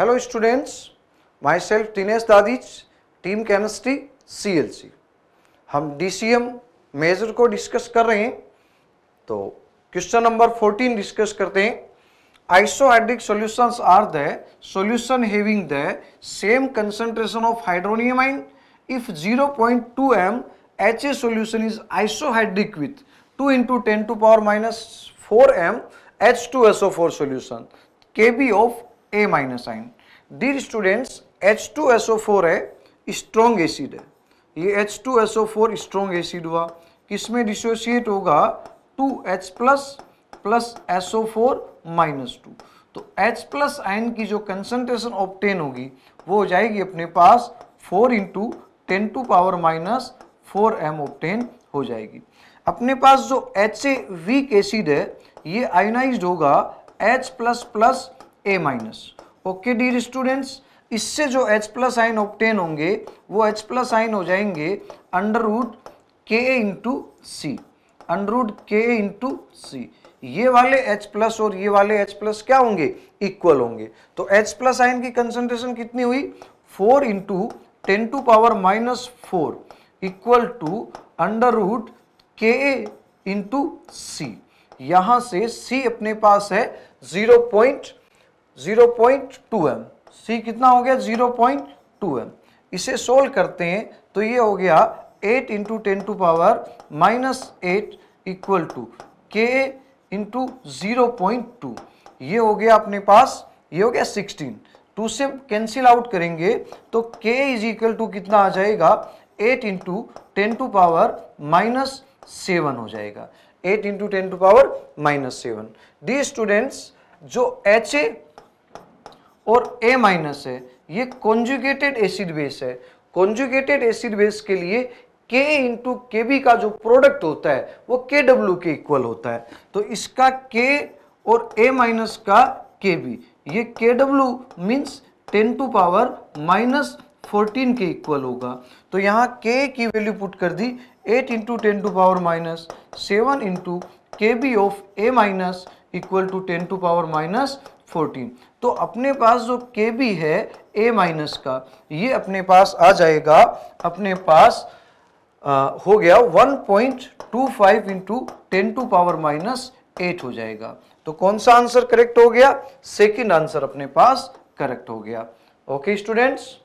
Hello students myself टीनेस दादीज team chemistry C L C हम डी सी एम मेजर को discuss कर रहे हैं तो क्वेश्चन नंबर फोर्टीन डिस्कस करते हैं isohydric solution are the solution having the same concentration of hydronium ion if zero point two M H A solution is isohydric with two into ten to power minus four M H two S O four solution K B of A minus ion dear students H two S O four है strong acid है ये H two S O four strong acid हुआ किसमें dissociate होगा to H plus plus S O four minus two तो H plus ion की जो concentration obtain होगी वो हो जाएगी अपने पास four into ten to power minus four M obtain हो जाएगी अपने पास जो एच ए वीक एसिड है ये आयोनाइज होगा H plus plus A minus okay D students इससे जो एच प्लस आइन ऑप्टेन होंगे वो एच प्लस आइन हो जाएंगे under root K into C under root K into C ये वाले H प्लस और ये वाले H प्लस क्या होंगे इक्वल होंगे तो H प्लस आइन की कंसंट्रेशन कितनी हुई 4 into ten to power minus four equal to under root K into C यहां से C अपने पास है point zero point two M C कितना हो गया जीरो पॉइंट टू एम इसे सोल्व करते हैं तो ये हो गया eight into ten to power minus eight equal to K into zero point two ये हो गया अपने पास ये हो गया सिक्सटीन टू से कैंसिल आउट करेंगे तो के इज इक्वल टू कितना आ जाएगा eight into ten to power minus seven हो जाएगा eight into ten to power minus seven dear students H A ए और ए माइनस है ये कॉन्जुगेटेड एसिड बेस है कॉन्जुगेटेड एसिड बेस के लिए के इंटू के बी का जो प्रोडक्ट होता है वो के डब्ल्यू के इक्वल होता है तो इसका के और ए माइनस का के बी ये K W means ten to power minus fourteen के इक्वल होगा तो यहाँ के की वैल्यू पुट कर दी eight into ten to power minus seven into K B of A minus equal to ten to power minus fourteen तो अपने पास जो के बी है ए माइनस का ये अपने पास आ जाएगा अपने पास आ, हो गया 1.25 point two five into ten to power minus eight हो जाएगा तो कौन सा आंसर करेक्ट हो गया सेकंड आंसर अपने पास करेक्ट हो गया okay students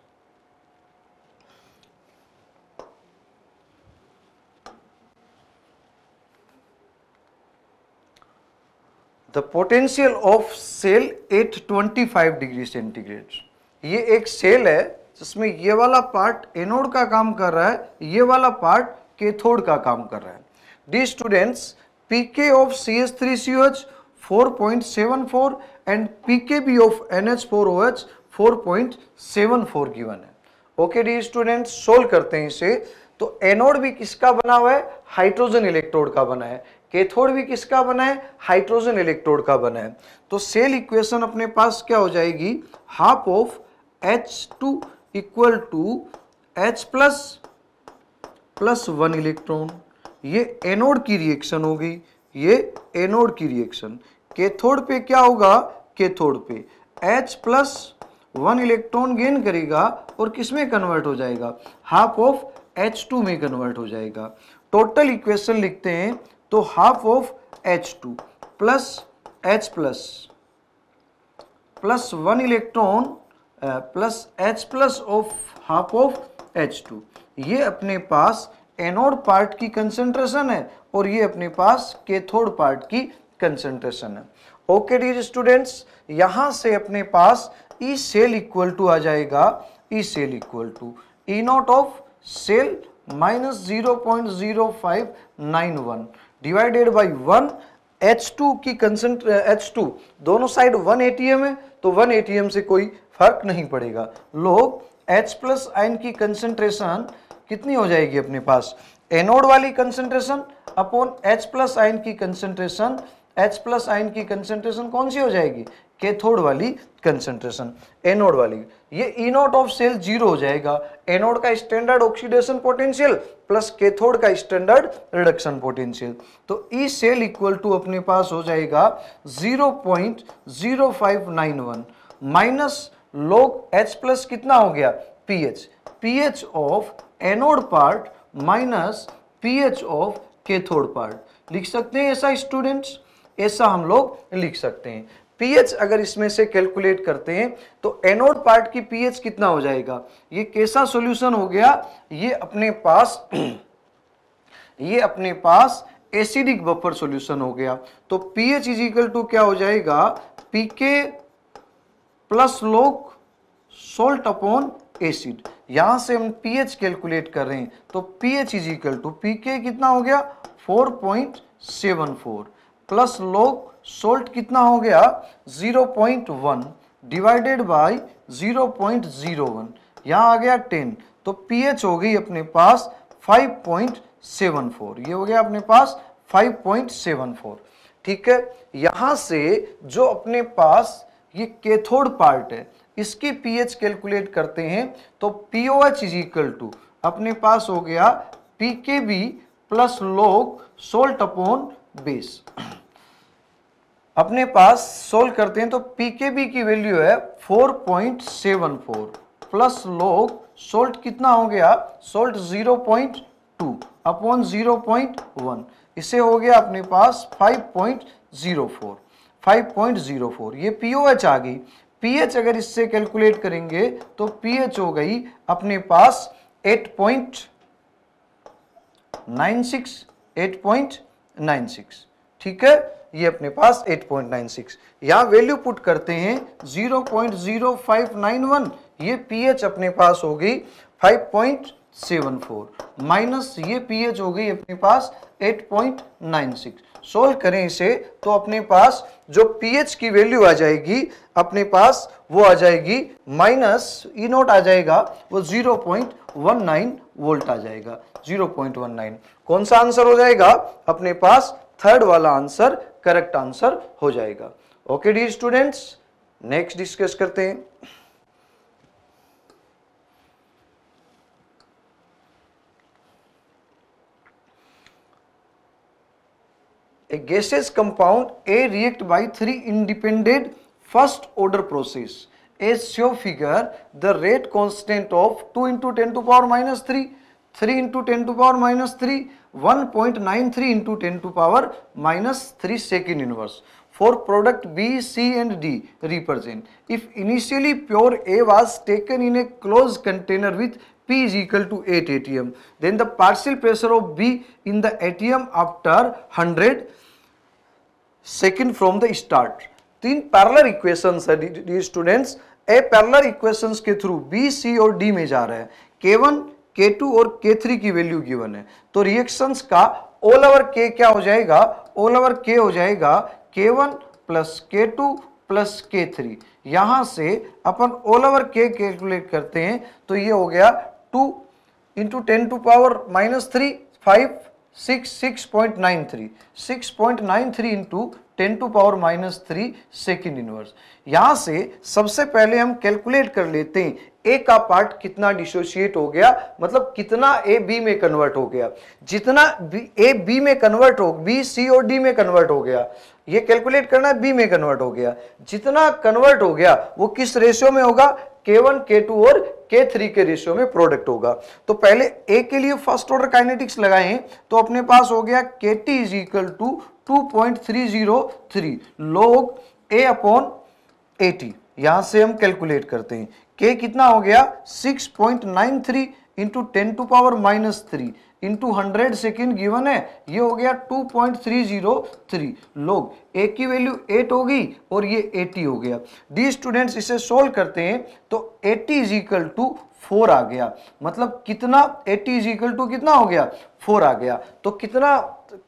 the potential of cell at twenty five degree centigrade ये एक सेल है जिसमें ये वाला पार्ट एनोड का काम कर रहा है ये वाला पार्ट केथोड का काम कर रहा है dear students pK of C S three C H four point seven four and pK B of N H four O H four point seven four given है ओके डी स्टूडेंट्स सोल्व करते हैं इसे तो anode भी किसका बना हुआ है हाइड्रोजन इलेक्ट्रोड का बना है कैथोड भी किसका बना है हाइड्रोजन इलेक्ट्रोड का बना है तो सेल इक्वेशन अपने पास क्या हो जाएगी half of H two equal to H plus plus one electron ये एनोड की रिएक्शन होगी ये एनोड की रिएक्शन कैथोड पे क्या होगा कैथोड पे H plus one electron gain करेगा और किसमें कन्वर्ट हो जाएगा हाफ ऑफ एच टू में कन्वर्ट हो जाएगा टोटल इक्वेशन लिखते हैं तो half of H two plus H plus plus one electron plus H plus of half of H two ये अपने पास एनोड पार्ट की कंसेंट्रेशन है और ये अपने पास केथोड पार्ट की कंसेंट्रेशन है ओके डीज स्टूडेंट्स यहां से अपने पास ई सेल इक्वल टू आ जाएगा E cell equal to E naught of cell minus zero point zero five nine one divided by one H two की कंसेंट एच टू दोनों साइड वन ए है तो वन ए से कोई फर्क नहीं पड़ेगा लोग एच प्लस आयन की कंसेंट्रेशन कितनी हो जाएगी अपने पास एनोड वाली concentration upon H plus ion की कंसेंट्रेशन एच प्लस आयन की कंसेंट्रेशन कौन सी हो जाएगी कैथोड वाली कंसेंट्रेशन एनोड वाली ये इनोड ऑफ सेल जीरो हो जाएगा एनोड का standard oxidation potential plus cathode का स्टैंडर्ड रिडक्शन पोटेंशियल तो ई सेल इक्वल टू अपने पास हो जाएगा 0.0591 माइनस लोग एच प्लस कितना हो गया pH pH of anode part minus pH of cathode part लिख सकते हैं ऐसा स्टूडेंट्स ऐसा हम लोग लिख सकते हैं पीएच अगर इसमें से कैलकुलेट करते हैं तो एनोड पार्ट की पीएच कितना हो जाएगा ये कैसा सॉल्यूशन हो गया ये अपने पास ये अपने पास एसिडिक बफर सॉल्यूशन हो गया तो पीएच इज इक्वल टू क्या हो जाएगा pK plus log salt upon acid यहां से हम पीएच कैलकुलेट कर रहे हैं तो pH is equal to pK कितना हो गया 4.74 प्लस लोक सोल्ट कितना हो गया 0.1 डिवाइडेड बाय 0.01 यहाँ आ गया 10 तो पीएच हो गई अपने पास 5.74 ये हो गया अपने पास 5.74 ठीक है यहाँ से जो अपने पास ये कैथोड पार्ट है इसकी पीएच कैलकुलेट करते हैं तो P O H is equal to अपने पास हो गया P K B plus log salt upon base अपने पास सोल्व करते हैं तो पीकेबी की वैल्यू है 4.74 प्लस लोग सोल्ट कितना हो गया सोल्ट 0.2 अपॉन जीरो इसे हो गया अपने पास 5.04 5.04 ये पीओएच आ गई पीएच अगर इससे कैलकुलेट करेंगे तो पीएच हो गई अपने पास 8.96 8.96 ठीक है ये अपने पास 8.96 यहाँ वैल्यू पुट करते हैं 0.0591 ये पीएच अपने पास हो गई 5.74 माइनस ये पीएच हो गई अपने पास 8.96 सोल्व करें इसे तो अपने पास जो पीएच की वैल्यू आ जाएगी अपने पास वो आ जाएगी माइनस ई नोट आ जाएगा वो 0.19 वोल्ट आ जाएगा 0.19 कौन सा आंसर हो जाएगा अपने पास थर्ड वाला आंसर करेक्ट आंसर हो जाएगा okay D students next discuss करते हैं a gaseous compound A react by three independent first order process a show figure the rate constant of two into ten to power minus three three into ten to power minus three 1.93 point nine three into ten to power minus three second inverse for product B C and D represent if initially pure A was taken in a close container with P is equal to 8 atm, then the partial pressure of B in the atm after 100 second from the start. Three parallel equations are these students. A parallel equations के through B, C और D में जा रहे हैं K1 K2 और K3 की value given है तो रिएक्शंस का ऑल ओवर K क्या हो जाएगा ऑल ओवर K हो जाएगा K1 one plus K plus K three यहाँ से अपन ऑल ओवर के कैलकुलेट करते हैं तो ये हो गया two into ten to power minus three five six six point nine three six point nine three into ten to power minus three second inverse यहाँ से सबसे पहले हम कैलकुलेट कर लेते हैं ए का पार्ट कितना डिसोशिएट हो गया मतलब कितना ए बी में कन्वर्ट हो गया जितना ए बी में कन्वर्ट हो बी सी और डी में कन्वर्ट हो गया ये कैलकुलेट करना है बी में कन्वर्ट हो गया जितना कन्वर्ट हो गया वो किस रेशियो में होगा K1, K2 और K3 के रेशियो में प्रोडक्ट होगा तो पहले A के लिए फर्स्ट ऑर्डर काइनेटिक्स लगाएं, तो अपने पास हो गया KT T is equal to 2.303 log a upon A T यहां से हम कैलकुलेट करते हैं k कितना हो गया 6.93 point nine three into ten to power minus three into hundred second given है ये हो गया 2.303 लोग ए की वैल्यू 8 होगी और ये 80 हो गया डी स्टूडेंट्स इसे सोल्व करते हैं तो 80 इज इक्वल टू फोर आ गया मतलब कितना 80 इज इक्वल टू कितना हो गया फोर आ गया तो कितना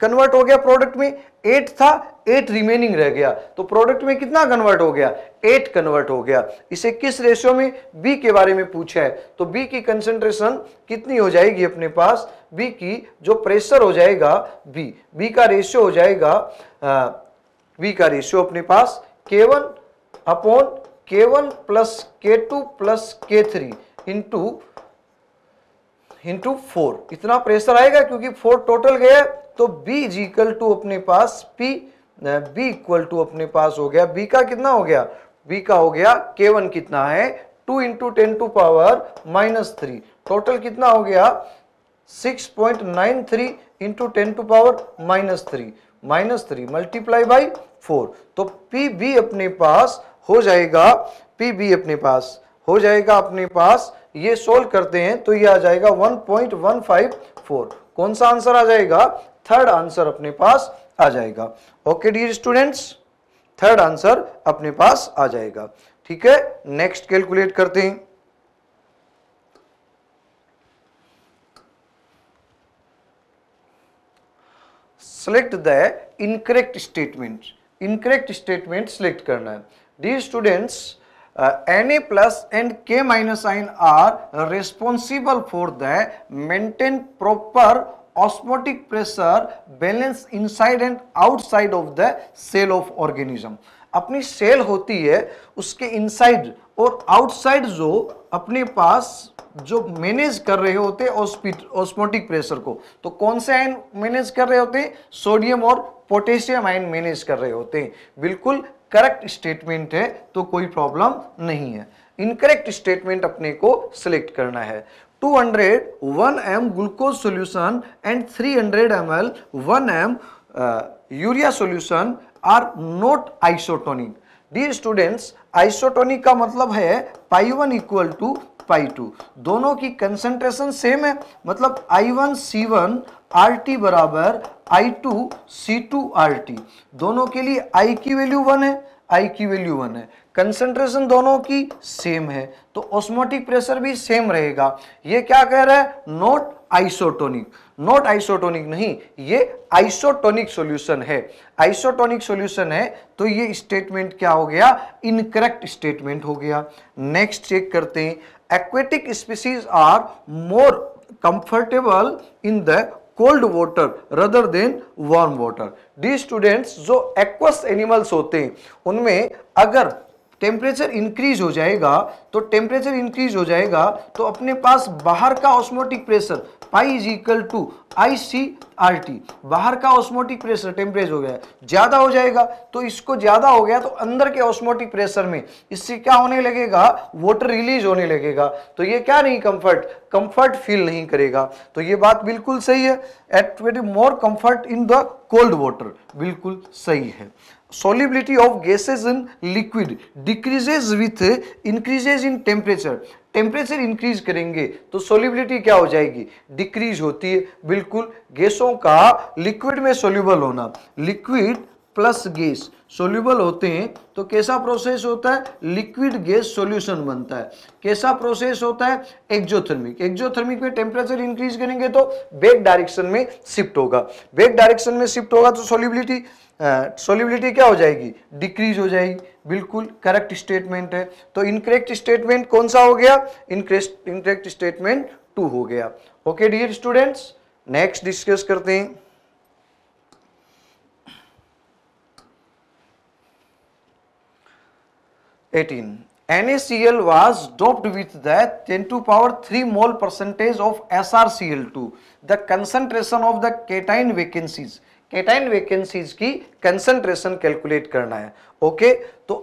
कन्वर्ट हो गया प्रोडक्ट में एट था एट रिमेनिंग रह गया तो प्रोडक्ट में कितना कन्वर्ट हो गया एट कन्वर्ट हो गया इसे किस रेशियो में बी के बारे में पूछा है तो बी की कंसेंट्रेशन कितनी हो जाएगी अपने पास बी की जो प्रेशर हो जाएगा बी बी का रेशियो हो जाएगा बी का रेशियो अपने पास K one upon K one plus K two plus K three into into four इतना प्रेशर आएगा क्योंकि फोर टोटल गया तो b इज इक्वल टू अपने पास p b इक्वल टू अपने पास हो गया b का कितना हो गया b का हो गया k1 कितना है 2 into ten to power minus three total कितना हो गया 6.93 point nine three into ten to power minus three minus three multiply by four तो पी बी अपने पास हो जाएगा पी बी अपने पास हो जाएगा अपने पास ये सोल्व करते हैं तो ये आ जाएगा 1.154 कौन सा आंसर आ जाएगा थर्ड आंसर अपने पास आ जाएगा okay dear students third answer अपने पास आ जाएगा ठीक है नेक्स्ट कैलकुलेट करते हैं select the incorrect statement incorrect statement select करना है dear students N A plus and K minus ion are responsible for the maintain proper osmotic pressure balance inside and outside of the cell of organism अपनी cell होती है उसके inside और outside जो अपने पास जो मैनेज कर रहे होते ऑस्मोटिक प्रेशर को तो कौन से आयन मैनेज कर रहे होते हैं सोडियम और पोटेशियम आयन मैनेज कर रहे होते हैं बिल्कुल करेक्ट स्टेटमेंट है तो कोई प्रॉब्लम नहीं है इनकरेक्ट स्टेटमेंट अपने को सिलेक्ट करना है 200 1 glucose solution and three 300 M L one M urea solution are not isotonic dear students isotonic का मतलब है pi one equal to pi two दोनों की कंसंट्रेशन सेम है मतलब I one C one R T बराबर I two C two R T दोनों के लिए आई की वैल्यू वन है आई की वैल्यू वन है कंसंट्रेशन दोनों की सेम है तो ऑस्मोटिक प्रेशर भी सेम रहेगा ये क्या कह रहा है नॉट आइसोटोनिक नॉट आइसोटोनिक नहीं ये आइसोटोनिक सॉल्यूशन है आइसोटोनिक सॉल्यूशन है तो ये स्टेटमेंट क्या हो गया इनकरेक्ट स्टेटमेंट हो गया नेक्स्ट चेक करते हैं aquatic species are more comfortable in the cold water rather than warm water dear students जो एक्वस एनिमल्स होते हैं उनमें अगर टेम्परेचर इंक्रीज हो जाएगा तो टेम्परेचर इंक्रीज हो जाएगा तो अपने पास बाहर का osmotic pressure pi is equal to I C R T बाहर का ऑस्मोटिक प्रेशर टेम्परेचर हो गया ज़्यादा हो जाएगा तो इसको ज़्यादा हो गया तो अंदर के ऑस्मोटिक प्रेशर में इससे क्या होने लगेगा वाटर रिलीज होने लगेगा तो ये क्या नहीं कंफर्ट कंफर्ट फील नहीं करेगा तो ये बात बिल्कुल सही है at very more comfort in the cold water बिल्कुल सही है solubility of gases in liquid decreases with increases in temperature temperature increase करेंगे तो सोलिबिलिटी क्या हो जाएगी डिक्रीज होती है बिल्कुल गैसों का लिक्विड में सोल्यूबल होना लिक्विड प्लस गैस सोल्यूबल होते हैं तो कैसा प्रोसेस होता है लिक्विड गैस सॉल्यूशन बनता है कैसा प्रोसेस होता है एक्जोथर्मिक एक्जोथर्मिक में टेम्परेचर इंक्रीज करेंगे तो बैक डायरेक्शन में शिफ्ट होगा बैक डायरेक्शन में शिफ्ट होगा तो सोल्यूबिलिटी सोल्यूबिलिटी क्या हो जाएगी डिक्रीज हो जाएगी बिल्कुल करेक्ट स्टेटमेंट है तो इनकरेक्ट स्टेटमेंट कौन सा हो गया इनकरेक्ट स्टेटमेंट टू हो गया okay dear students next discuss करते हैं 18. NaCl was doped with the 10 to power 3 mole percentage of SrCl2. The concentration of the cation vacancies, cation vacancies की concentration calculate करना है. Okay, तो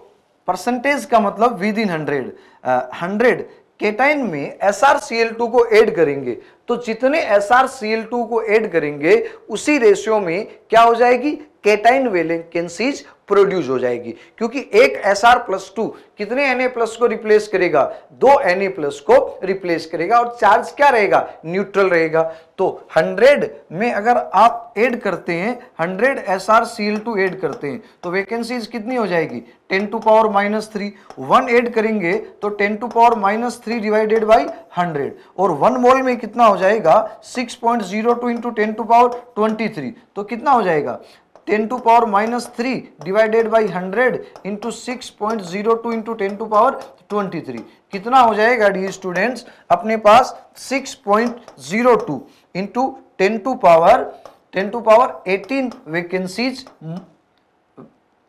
percentage का मतलब within 100, uh, 100 cation में SrCl2 को add करेंगे तो जितने S R C L two को ऐड करेंगे उसी रेशियो में क्या हो जाएगी केटाइन वेलेंसीज प्रोड्यूस हो जाएगी क्योंकि एक एस आर प्लस टू कितने एन ए प्लस को रिप्लेस करेगा दो एन ए प्लस को रिप्लेस करेगा और चार्ज क्या रहेगा न्यूट्रल रहेगा तो 100 में अगर आप ऐड करते हैं 100 S R C L two add करते हैं तो वैकेंसीज कितनी हो जाएगी 10 to power minus three one add करेंगे तो 10 to power minus three divided by hundred और वन मोल में कितना हो जाएगा 6.02 point zero two into ten to power twenty तो कितना हो जाएगा ten to power minus three divided by hundred into six point zero two into ten to power twenty three कितना हो जाएगा डी स्टूडेंट्स अपने पास six point zero two into ten to power ten to power eighteen vacancies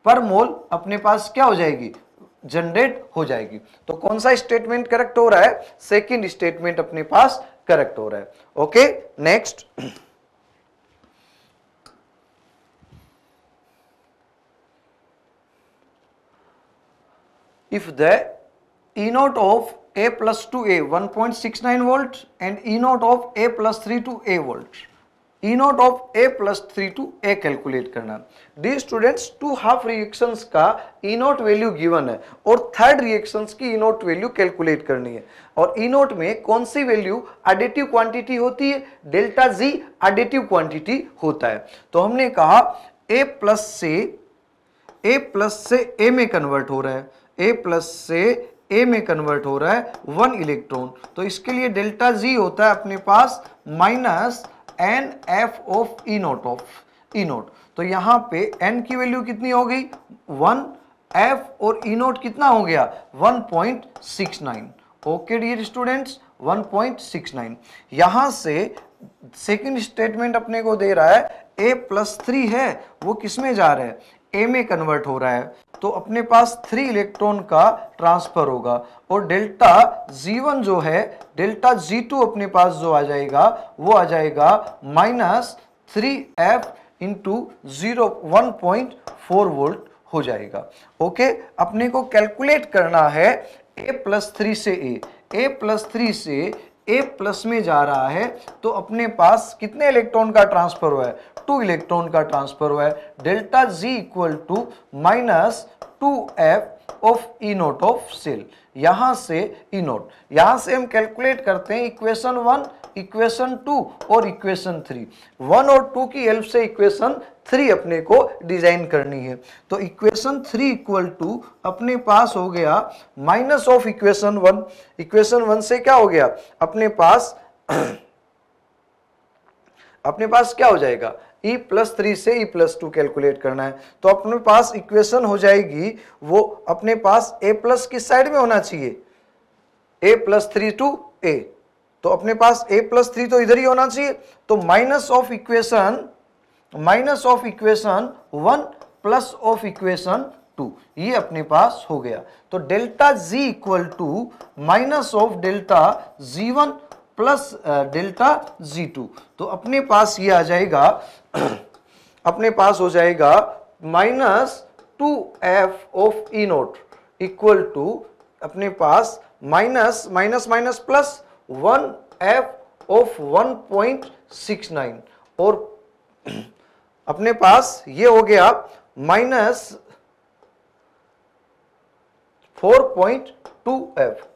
per mole अपने पास क्या हो जाएगी जनरेट हो जाएगी तो कौन सा स्टेटमेंट करेक्ट हो रहा है सेकंड स्टेटमेंट अपने पास करेक्ट हो रहा है okay next if the E naught of A plus two A one point six nine volt and E naught of A plus three two A volt E naught of A plus three two A calculate करना dear students two half reactions का E not value given है और third reactions की ई not value calculate करनी है और ई e not में कौन सी वैल्यू एडिटिव क्वांटिटी होती है डेल्टा जी एडिटिव क्वांटिटी होता है तो हमने कहा ए प्लस से ए प्लस से ए में कन्वर्ट हो रहा है ए प्लस से ए में कन्वर्ट हो रहा है वन इलेक्ट्रॉन तो इसके लिए डेल्टा जी होता है अपने पास minus N F of E naught of E naught तो यहां पे एन की वैल्यू कितनी हो गई वन एफ और ई e नोट कितना हो गया one point six nine okay dear students nine यहां से सेकंड स्टेटमेंट अपने को दे रहा है ए प्लस थ्री है वो किसमें जा रहा है ए में कन्वर्ट हो रहा है तो अपने पास थ्री इलेक्ट्रॉन का ट्रांसफर होगा और डेल्टा वन जो है डेल्टा टू अपने पास जो आ जाएगा वो आ जाएगा minus three F into zero one point four volt हो जाएगा ओके अपने को कैलकुलेट करना है ए प्लस थ्री से ए ए प्लस थ्री से ए प्लस में जा रहा है तो अपने पास कितने इलेक्ट्रॉन का ट्रांसफर हुआ है टू इलेक्ट्रॉन का ट्रांसफर हुआ है delta G equal to minus two F of E naught of cell यहां से ई नोट यहां से हम कैलकुलेट करते हैं इक्वेशन वन इक्वेशन टू और इक्वेशन थ्री वन और टू की हेल्प से इक्वेशन थ्री अपने को डिजाइन करनी है तो इक्वेशन थ्री इक्वल टू अपने पास हो गया minus of equation one equation one से क्या हो गया अपने पास अपने पास क्या हो जाएगा e प्लस थ्री से e प्लस टू कैलकुलेट करना है तो अपने पास इक्वेशन हो जाएगी वो अपने पास a प्लस किस साइड में होना चाहिए a plus three two A तो अपने पास a प्लस थ्री तो इधर ही होना चाहिए तो minus of equation minus of equation one plus of equation two ये अपने पास हो गया तो delta z equal to minus of delta G one plus delta G two तो अपने पास ये आ जाएगा अपने पास हो जाएगा minus two F of E naught equal to अपने पास minus minus minus plus one F of one point six nine और अपने पास ये हो गया minus four point two F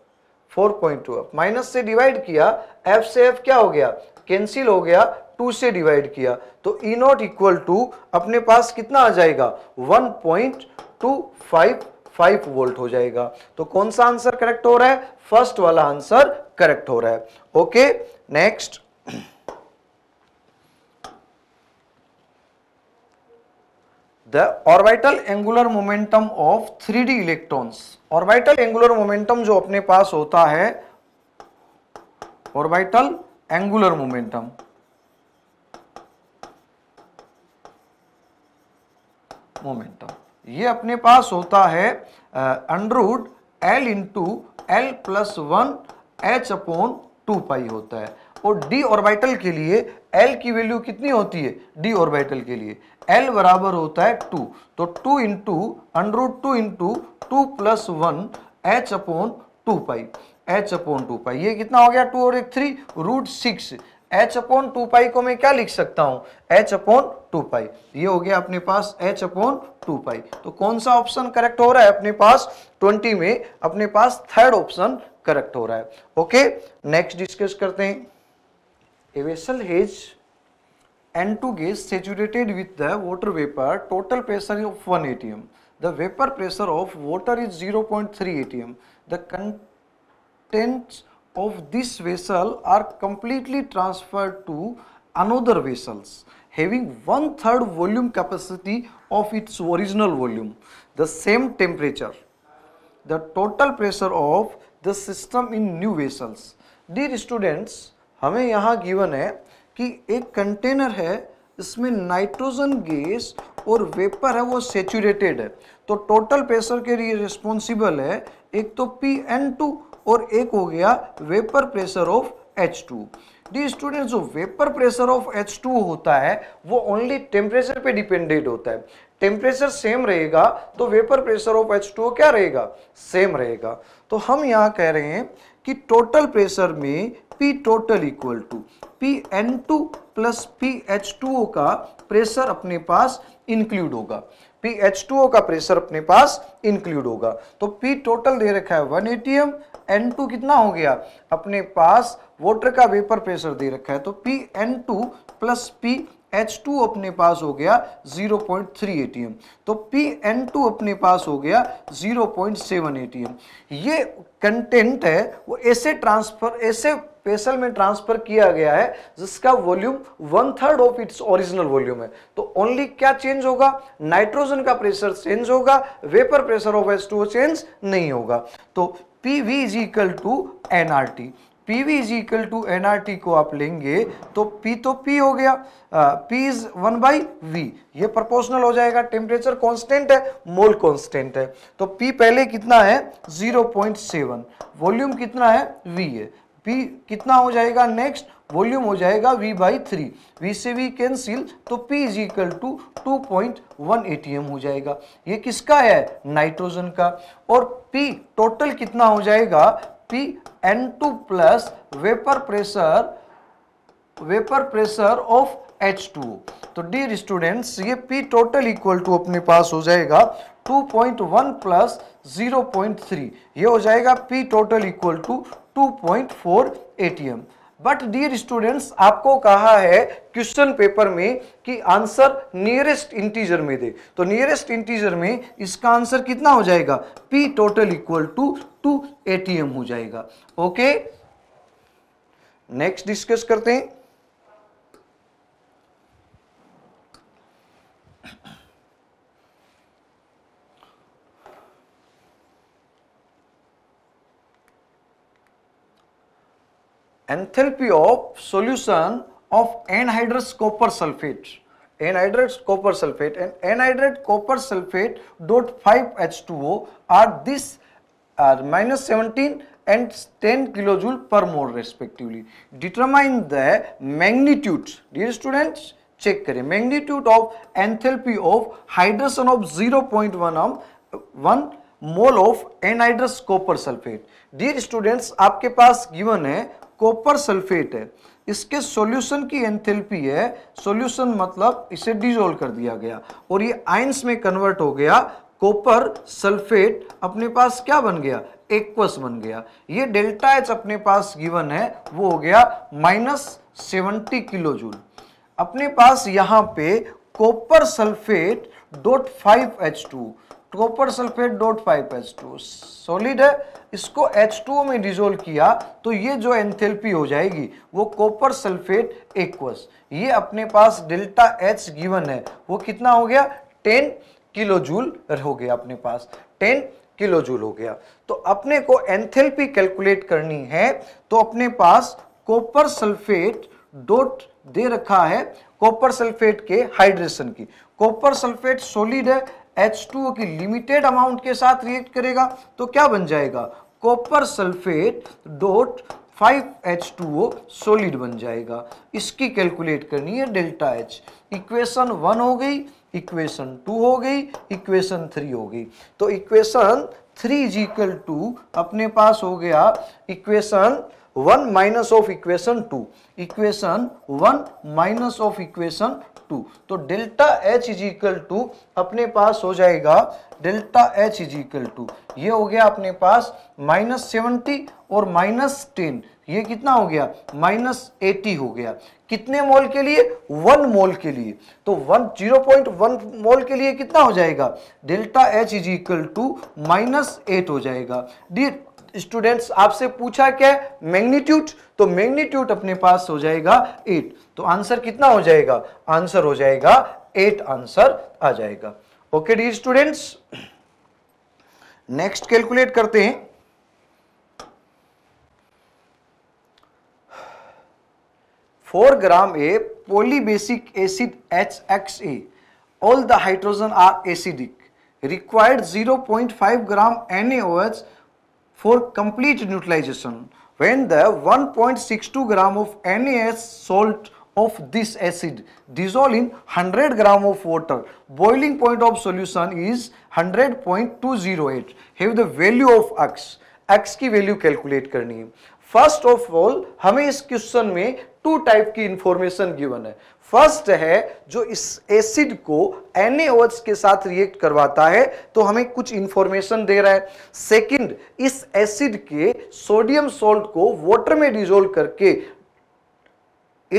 4.2 अब माइनस से डिवाइड किया एफ से एफ क्या हो गया कैंसिल हो गया टू से डिवाइड किया तो E e naught equal to अपने पास कितना आ जाएगा 1.255 वोल्ट हो जाएगा तो कौन सा आंसर करेक्ट हो रहा है फर्स्ट वाला आंसर करेक्ट हो रहा है okay next the orbital angular momentum of 3d electrons orbital angular momentum जो अपने पास होता है orbital angular momentum momentum ये अपने पास होता है under root L into L plus one H upon two pi होता है और डी ऑर्बिटल के लिए एल की वैल्यू कितनी होती है डी ऑर्बिटल के लिए एल बराबर होता है टू तो two into under root two into two plus one H upon two pi H upon two pi ये कितना हो गया टू और एक three root six H upon two pi को मैं क्या लिख सकता हूँ एच अपॉन टू पाई ये हो गया अपने पास एच अपॉन टू पाई तो कौन सा ऑप्शन करेक्ट हो रहा है अपने पास ट्वेंटी में अपने पास थर्ड ऑप्शन करेक्ट हो रहा है ओके नेक्स्ट डिस्कस करते हैं a vessel has N2 gas saturated with the water vapor, total pressure of 1 atm. The vapor pressure of water is 0.3 atm. The contents of this vessel are completely transferred to another vessels having one third volume capacity of its original volume, the same temperature. The total pressure of the system in new vessels. Dear students, हमें यहाँ given है कि एक container है इसमें nitrogen gas और vapour है वो सेचुरेटेड है तो टोटल प्रेशर के लिए रिस्पॉन्सिबल है एक तो पी एन टू और एक हो गया vapour pressure of H two dear student जो vapour pressure of H two होता है वो ओनली टेम्परेचर पे डिपेंडेड होता है टेम्परेचर सेम रहेगा तो vapour pressure of H two क्या रहेगा सेम रहेगा तो हम यहाँ कह रहे हैं कि टोटल प्रेशर में P total equal to P N two plus P H two O का प्रेशर अपने पास इंक्लूड होगा पी एच टू ओ का प्रेशर अपने पास इंक्लूड होगा तो पी टोटल दे रखा है one A T M N two कितना हो गया अपने पास वाटर का वेपर प्रेशर दे रखा है तो P N two plus P H two अपने पास हो गया 0.3 पॉइंट तो पी एन टू अपने पास हो गया 0.7 पॉइंट ये कंटेंट है वो ऐसे ट्रांसफर ऐसे पेसल में ट्रांसफर किया गया है जिसका volume one third of its original volume है तो ओनली क्या चेंज होगा नाइट्रोजन का प्रेशर चेंज होगा vapour pressure of S two change नहीं होगा तो P V is equal to N R T P V is equal to N R T को आप लेंगे तो पी तो पी हो गया P is one by V ये प्रोपोर्शनल हो जाएगा टेम्परेचर कांस्टेंट है मोल कांस्टेंट है तो पी पहले कितना है 0.7 वॉल्यूम कितना है वी है पी कितना हो जाएगा नेक्स्ट वॉल्यूम हो जाएगा वी बाई थ्री वी से वी कैंसिल तो P is equal to two point one A T M हो जाएगा ये किसका है नाइट्रोजन का और पी टोटल कितना हो जाएगा P N two plus vapour pressure of H two तो डी स्टूडेंट्स ये पी टोटल इक्वल टू अपने पास हो जाएगा 2.1 प्लस 0.3 ये हो जाएगा P total equal to 2.4 ATM but dear students आपको कहा है क्वेश्चन पेपर में कि आंसर नियरेस्ट इंटीजर में दे तो नियरेस्ट इंटीजर में इसका आंसर कितना हो जाएगा P total equal to two ATM हो जाएगा ओके नेक्स्ट डिस्कस करते हैं enthalpy of solution of anhydrous copper sulphate anhydrate copper sulphate and anhydrate copper sulphate dot five H two O are this are minus seventeen and ten kilojoule per mole respectively determine the magnitude dear students check करें magnitude of enthalpy of hydration of zero point one of one mole of anhydrous copper sulphate dear students आपके पास given है copper sulphate है इसके solution की enthalpy है solution मतलब इसे डिजोल्व कर दिया गया और ये आइंस में कन्वर्ट हो गया कॉपर सल्फेट अपने पास क्या बन गया एक्वस बन गया ये डेल्टा एच अपने पास गिवन है वो हो गया माइनस सेवेंटी किलो जूल अपने पास यहाँ पे copper sulphate dot five H two copper sulphate dot five H two solid है इसको H2O में डिजोल्व किया तो ये जो एंथेल्पी हो जाएगी वो कॉपर सल्फेट एक्वस ये अपने पास डेल्टा H गिवन है वो कितना हो गया 10 किलो जूल हो गया अपने पास 10 किलो जूल हो गया तो अपने को एंथेल्पी कैलकुलेट करनी है तो अपने पास कॉपर सल्फेट डोट दे रखा है कॉपर सल्फेट के हाइड्रेशन की कॉपर सल्फेट सॉलिड है H2O की लिमिटेड अमाउंट के साथ रिएक्ट करेगा तो क्या बन जाएगा copper sulphate dot 5H2O solid बन जाएगा इसकी कैलकुलेट करनी है डेल्टा H इक्वेशन वन हो गई इक्वेशन टू हो गई इक्वेशन थ्री हो गई तो equation three is equal to अपने पास हो गया equation one minus of equation two equation one minus of equation two तो delta H is equal to अपने पास हो जाएगा delta H is equal to ये हो गया अपने पास माइनस सेवेंटी और माइनस टेन ये कितना हो गया माइनस एटी हो गया कितने मोल के लिए वन मोल के लिए तो one zero point one mole के लिए कितना हो जाएगा delta H is equal to minus eight हो जाएगा स्टूडेंट्स आपसे पूछा क्या मैग्नीट्यूड तो मैग्नीट्यूड अपने पास हो जाएगा एट तो आंसर कितना हो जाएगा आंसर हो जाएगा एट आंसर आ जाएगा okay D students next calculate करते हैं four gram a acid H X A all the hydrogen are acidic required zero point five gram N H for complete neutralization when the 1.62 gram of NaS salt of this acid dissolved in 100 gram of water. Boiling point of solution is 100.208. Have the value of x, x की value calculate करनी है first of all हमें इस question में two type की information given है first है जो इस एसिड को NaOH के साथ रिएक्ट करवाता है तो हमें कुछ इंफॉर्मेशन दे रहा है सेकंड इस एसिड के सोडियम सॉल्ट को वाटर में डिजोल्व करके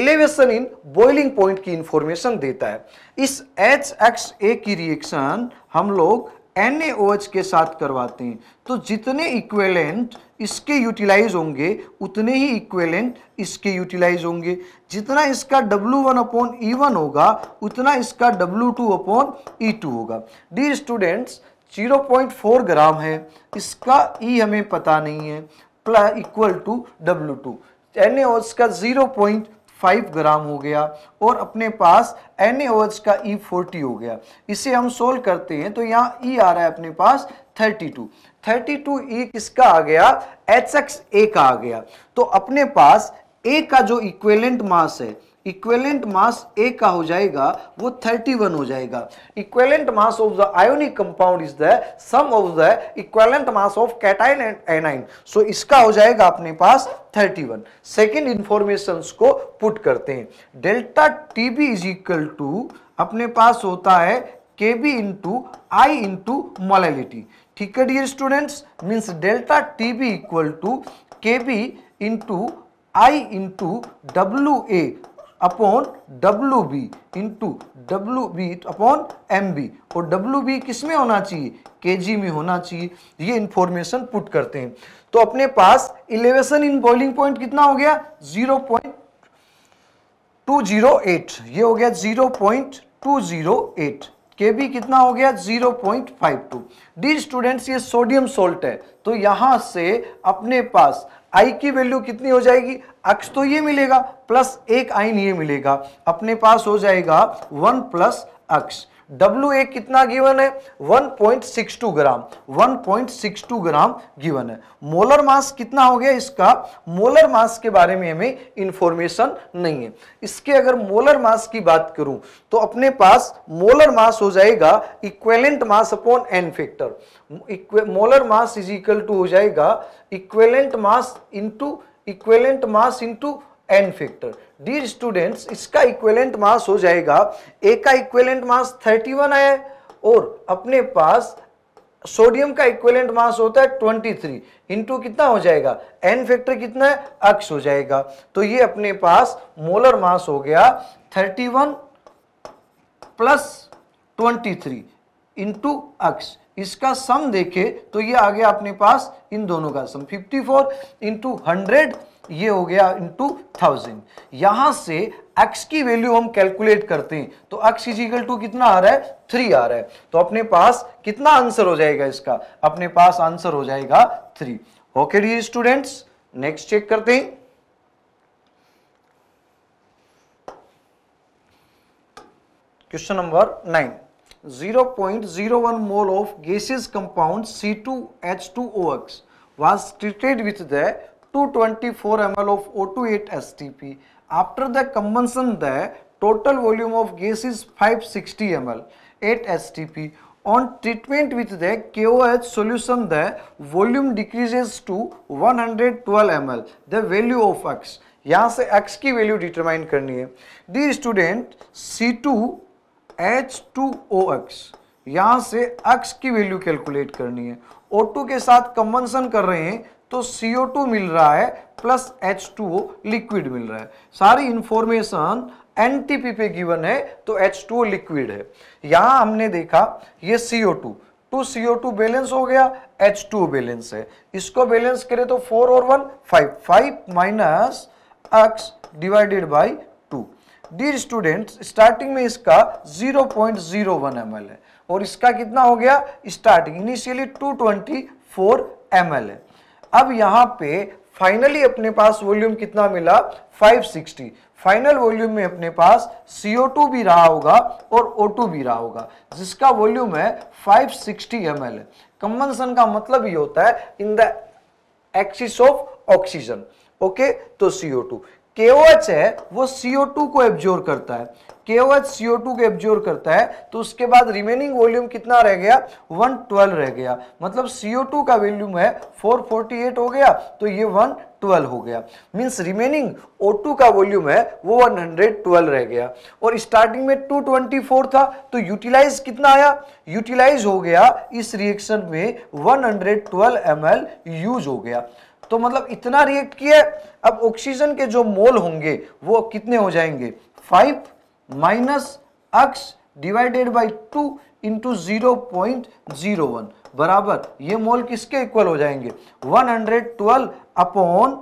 इलेवेशन इन बॉइलिंग पॉइंट की इंफॉर्मेशन देता है इस एच एक्स ए की रिएक्शन हम लोग NaOH के साथ करवाते हैं तो जितने इक्वेलेंट इसके यूटिलाइज होंगे उतने ही इक्वेलेंट इसके यूटिलाइज होंगे जितना इसका W1 वन अपॉन ई होगा उतना इसका W2 टू अपॉन ई होगा डी स्टूडेंट्स 0.4 ग्राम है इसका ई e हमें पता नहीं है plus equal to W two N का 0.5 ग्राम हो गया और अपने पास एन का ई e 40 हो गया इसे हम सोल्व करते हैं तो यहाँ ई e आ रहा है अपने पास 32 थर्टी टू ई e किसका आ गया एच एक्स ए का आ गया तो अपने पास ए का जो इक्वेलेंट मास है इक्वेलेंट मास ए का हो जाएगा वो 31 हो जाएगा equivalent mass of the ionic compound is the sum of the equivalent mass of cation and anion so इसका हो जाएगा अपने पास 31 वन सेकेंड इंफॉर्मेशन को पुट करते हैं delta T B is equal to अपने पास होता है K B into I into molality ठीक है dear students means delta T B equal to K B into I into W A upon W B into W B upon M B और W B किस में होना चाहिए के जी में होना चाहिए ये इंफॉर्मेशन पुट करते हैं तो अपने पास इलेवेशन इन बॉइलिंग पॉइंट कितना हो गया zero point two zero eight ये हो गया zero point two zero eight K B कितना हो गया 0.52 डी स्टूडेंट्स ये सोडियम सोल्ट है तो यहां से अपने पास आई की वैल्यू कितनी हो जाएगी अक्ष तो ये मिलेगा प्लस एक आइन ये मिलेगा अपने पास हो जाएगा one plus x W A कितना गिवन है 1.62 ग्राम 1.62 ग्राम गिवन है मोलर मास कितना हो गया इसका मोलर मास के बारे में हमें इंफॉर्मेशन नहीं है इसके अगर मोलर मास की बात करूं तो अपने पास मोलर मास हो जाएगा equivalent mass upon N factor molar mass is equal to हो जाएगा equivalent mass into equivalent mass into N factor dear students इसका इक्वेलेंट मास हो जाएगा ए का इक्वेलेंट मास 31 है और अपने पास सोडियम का इक्वेलेंट मास होता है 23 थ्री इंटू कितना हो जाएगा एन फैक्टर कितना है अक्स हो जाएगा तो ये अपने पास मोलर मास हो गया 31 plus twenty three into x इसका सम देखे तो ये आ गया अपने पास इन दोनों का सम 54 फोर इंटू हंड्रेड ये हो गया इंटू थाउजेंड यहां से एक्स की वैल्यू हम कैलकुलेट करते हैं तो एक्स इजिकल टू कितना आ रहा है थ्री आ रहा है तो अपने पास कितना आंसर हो जाएगा इसका अपने पास आंसर हो जाएगा three okay D students next check करते हैं question number nine 0.01 mole of gaseous compound C2H2OX was treated with the 224 ml of O2 8STP. After the combustion the total volume of gas is 560 ml 8 STP. On treatment with the KOH solution the volume decreases to 112 ml the value of X. यहाँ से X की value determine करनी है दी student C2H2OX यहाँ से X की value calculate करनी है O2 के साथ कम्बनसन कर रहे हैं तो CO2 मिल रहा है प्लस H2O लिक्विड मिल रहा है सारी इंफॉर्मेशन एनटीपी पे गिवन है तो H2O लिक्विड है यहां हमने देखा ये CO2 to CO two balance हो गया एच टू बैलेंस है इसको बैलेंस करें तो फोर और one five five minus x divided by two dear student starting में इसका zero point zero one M L है और इसका कितना हो गया starting initially two twenty four M L है अब यहां पे फाइनली अपने पास वॉल्यूम कितना मिला 560 फाइनल वॉल्यूम में अपने पास CO2 भी रहा होगा और O2 भी रहा होगा जिसका वॉल्यूम है 560 एल कंबंसन का मतलब ये होता है in the excess of oxygen okay तो CO2 KOH है वो CO2 को एब्जोर करता है KOH CO2 को एब्जोर करता है तो उसके बाद रिमेनिंग वॉल्यूम कितना रह गया 112 रह गया मतलब CO2 का वॉल्यूम है 448 हो गया तो ये 112 हो गया मींस रिमेनिंग O2 का वॉल्यूम है वो 112 रह गया और स्टार्टिंग में 224 था तो यूटिलाइज कितना आया यूटिलाइज हो गया इस रिएक्शन में 112 ml यूज हो गया तो मतलब इतना रिएक्ट किया अब ऑक्सीजन के जो मोल होंगे वो कितने हो जाएंगे five minus x divided by two into zero point zero one बराबर ये मोल किसके इक्वल हो जाएंगे one hundred twelve upon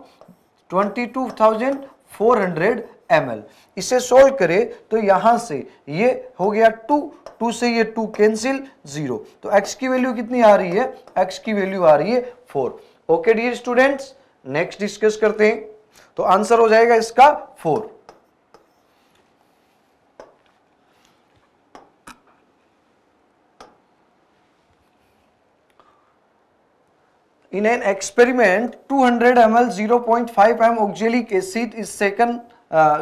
twenty two thousand four hundred M L इसे सोल्व करें तो यहां से ये हो गया टू टू से ये टू कैंसिल जीरो तो एक्स की वैल्यू कितनी आ रही है एक्स की वैल्यू आ रही है four okay dear students next discuss करते हैं तो आंसर हो जाएगा इसका four in an experiment 200 hundred M L zero point five M oxalic acid is shaken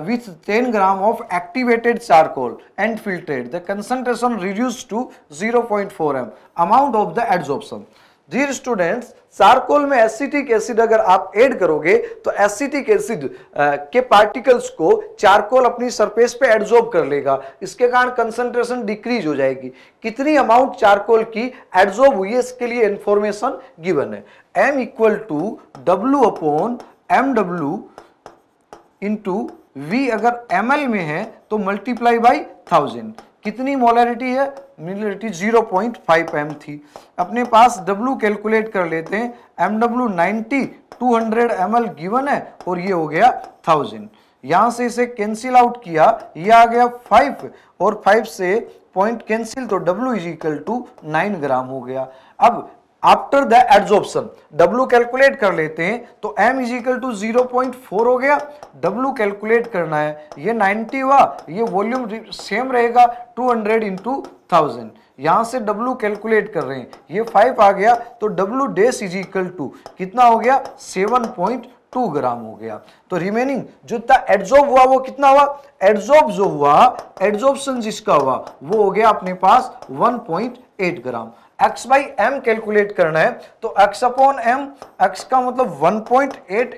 with ten gram of activated charcoal and filtered the concentration reduce to zero point four M amount of the adsorption जी students charcoal में acetic acid अगर आप add करोगे तो acetic acid के particles को charcoal अपनी surface पे एड्जॉर्ब कर लेगा इसके कारण कंसंट्रेशन डिक्रीज हो जाएगी कितनी अमाउंट चारकोल की एड्जॉर्ब हुई है इसके लिए इंफॉर्मेशन गिवन है M equal to W upon M W into V अगर एम में है तो मल्टीप्लाई बाई थाउजेंड कितनी मोलरिटी है मोलरिटी 0.5 एम थी अपने पास W कैलकुलेट कर लेते हैं M W ninety two hundred M L given है और ये हो गया थाउजेंड यहाँ से इसे कैंसिल आउट किया ये आ गया फाइव और फाइव से पॉइंट कैंसिल तो W is equal to nine gram हो गया अब after the adsorption W calculate कर लेते हैं तो M is equal to zero point four हो गया W कैलकुलेट करना है ये 90 हुआ ये वॉल्यूम सेम रहेगा 200 हंड्रेड इंटू थाउजेंड यहाँ से W कैलकुलेट कर रहे हैं ये 5 आ गया तो W डेस इज इक्वल टू कितना हो गया 7.2 ग्राम हो गया तो रिमेनिंग जो था एड्जॉर्ब हुआ वो कितना हुआ एड्जॉर्ब जो हुआ एड्जॉर्बसन जिसका हुआ वो हो गया अपने पास 1.8 gram x by M calculate करना है तो एक्स अपॉन एम एक्स का मतलब 1.8 पॉइंट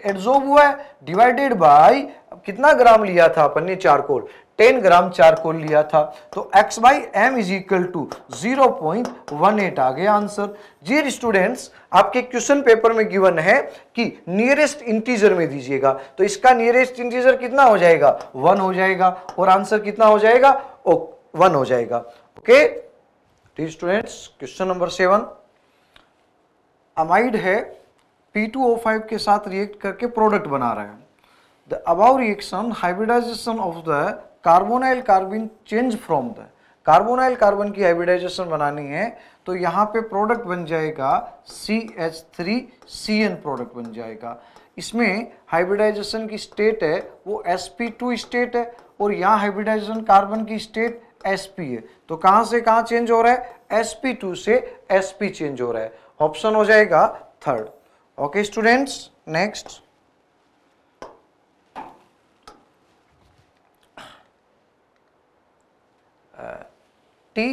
एब्जॉर्ब हुआ है डिवाइडेड बाई कितना ग्राम लिया था अपन ने चारकोल 10 ग्राम चारकोल लिया था तो x by M is equal to zero point आ गया आंसर जी स्टूडेंट्स आपके क्वेश्चन पेपर में गिवन है कि नियरेस्ट इंटीजर में दीजिएगा तो इसका नियरेस्ट इंटीजर कितना हो जाएगा वन हो जाएगा और आंसर कितना हो जाएगा ओ वन हो जाएगा okay okay? Dear students question number seven amide है P2O5 के साथ रिएक्ट करके प्रोडक्ट बना रहे हैं the above reaction hybridization of the carbonyl carbon change from the carbonyl carbon की हाइब्रिडाइजेशन बनानी है तो यहाँ पे प्रोडक्ट बन जाएगा C H three C N product बन जाएगा इसमें हाइब्रिडाइजेशन की स्टेट है वो sp2 स्टेट है और यहाँ हाइब्रिडाइजेशन कार्बन की स्टेट एसपीए तो कहां से कहां चेंज हो रहा है एसपी से एसपी चेंज हो रहा है ऑप्शन हो जाएगा third okay students next T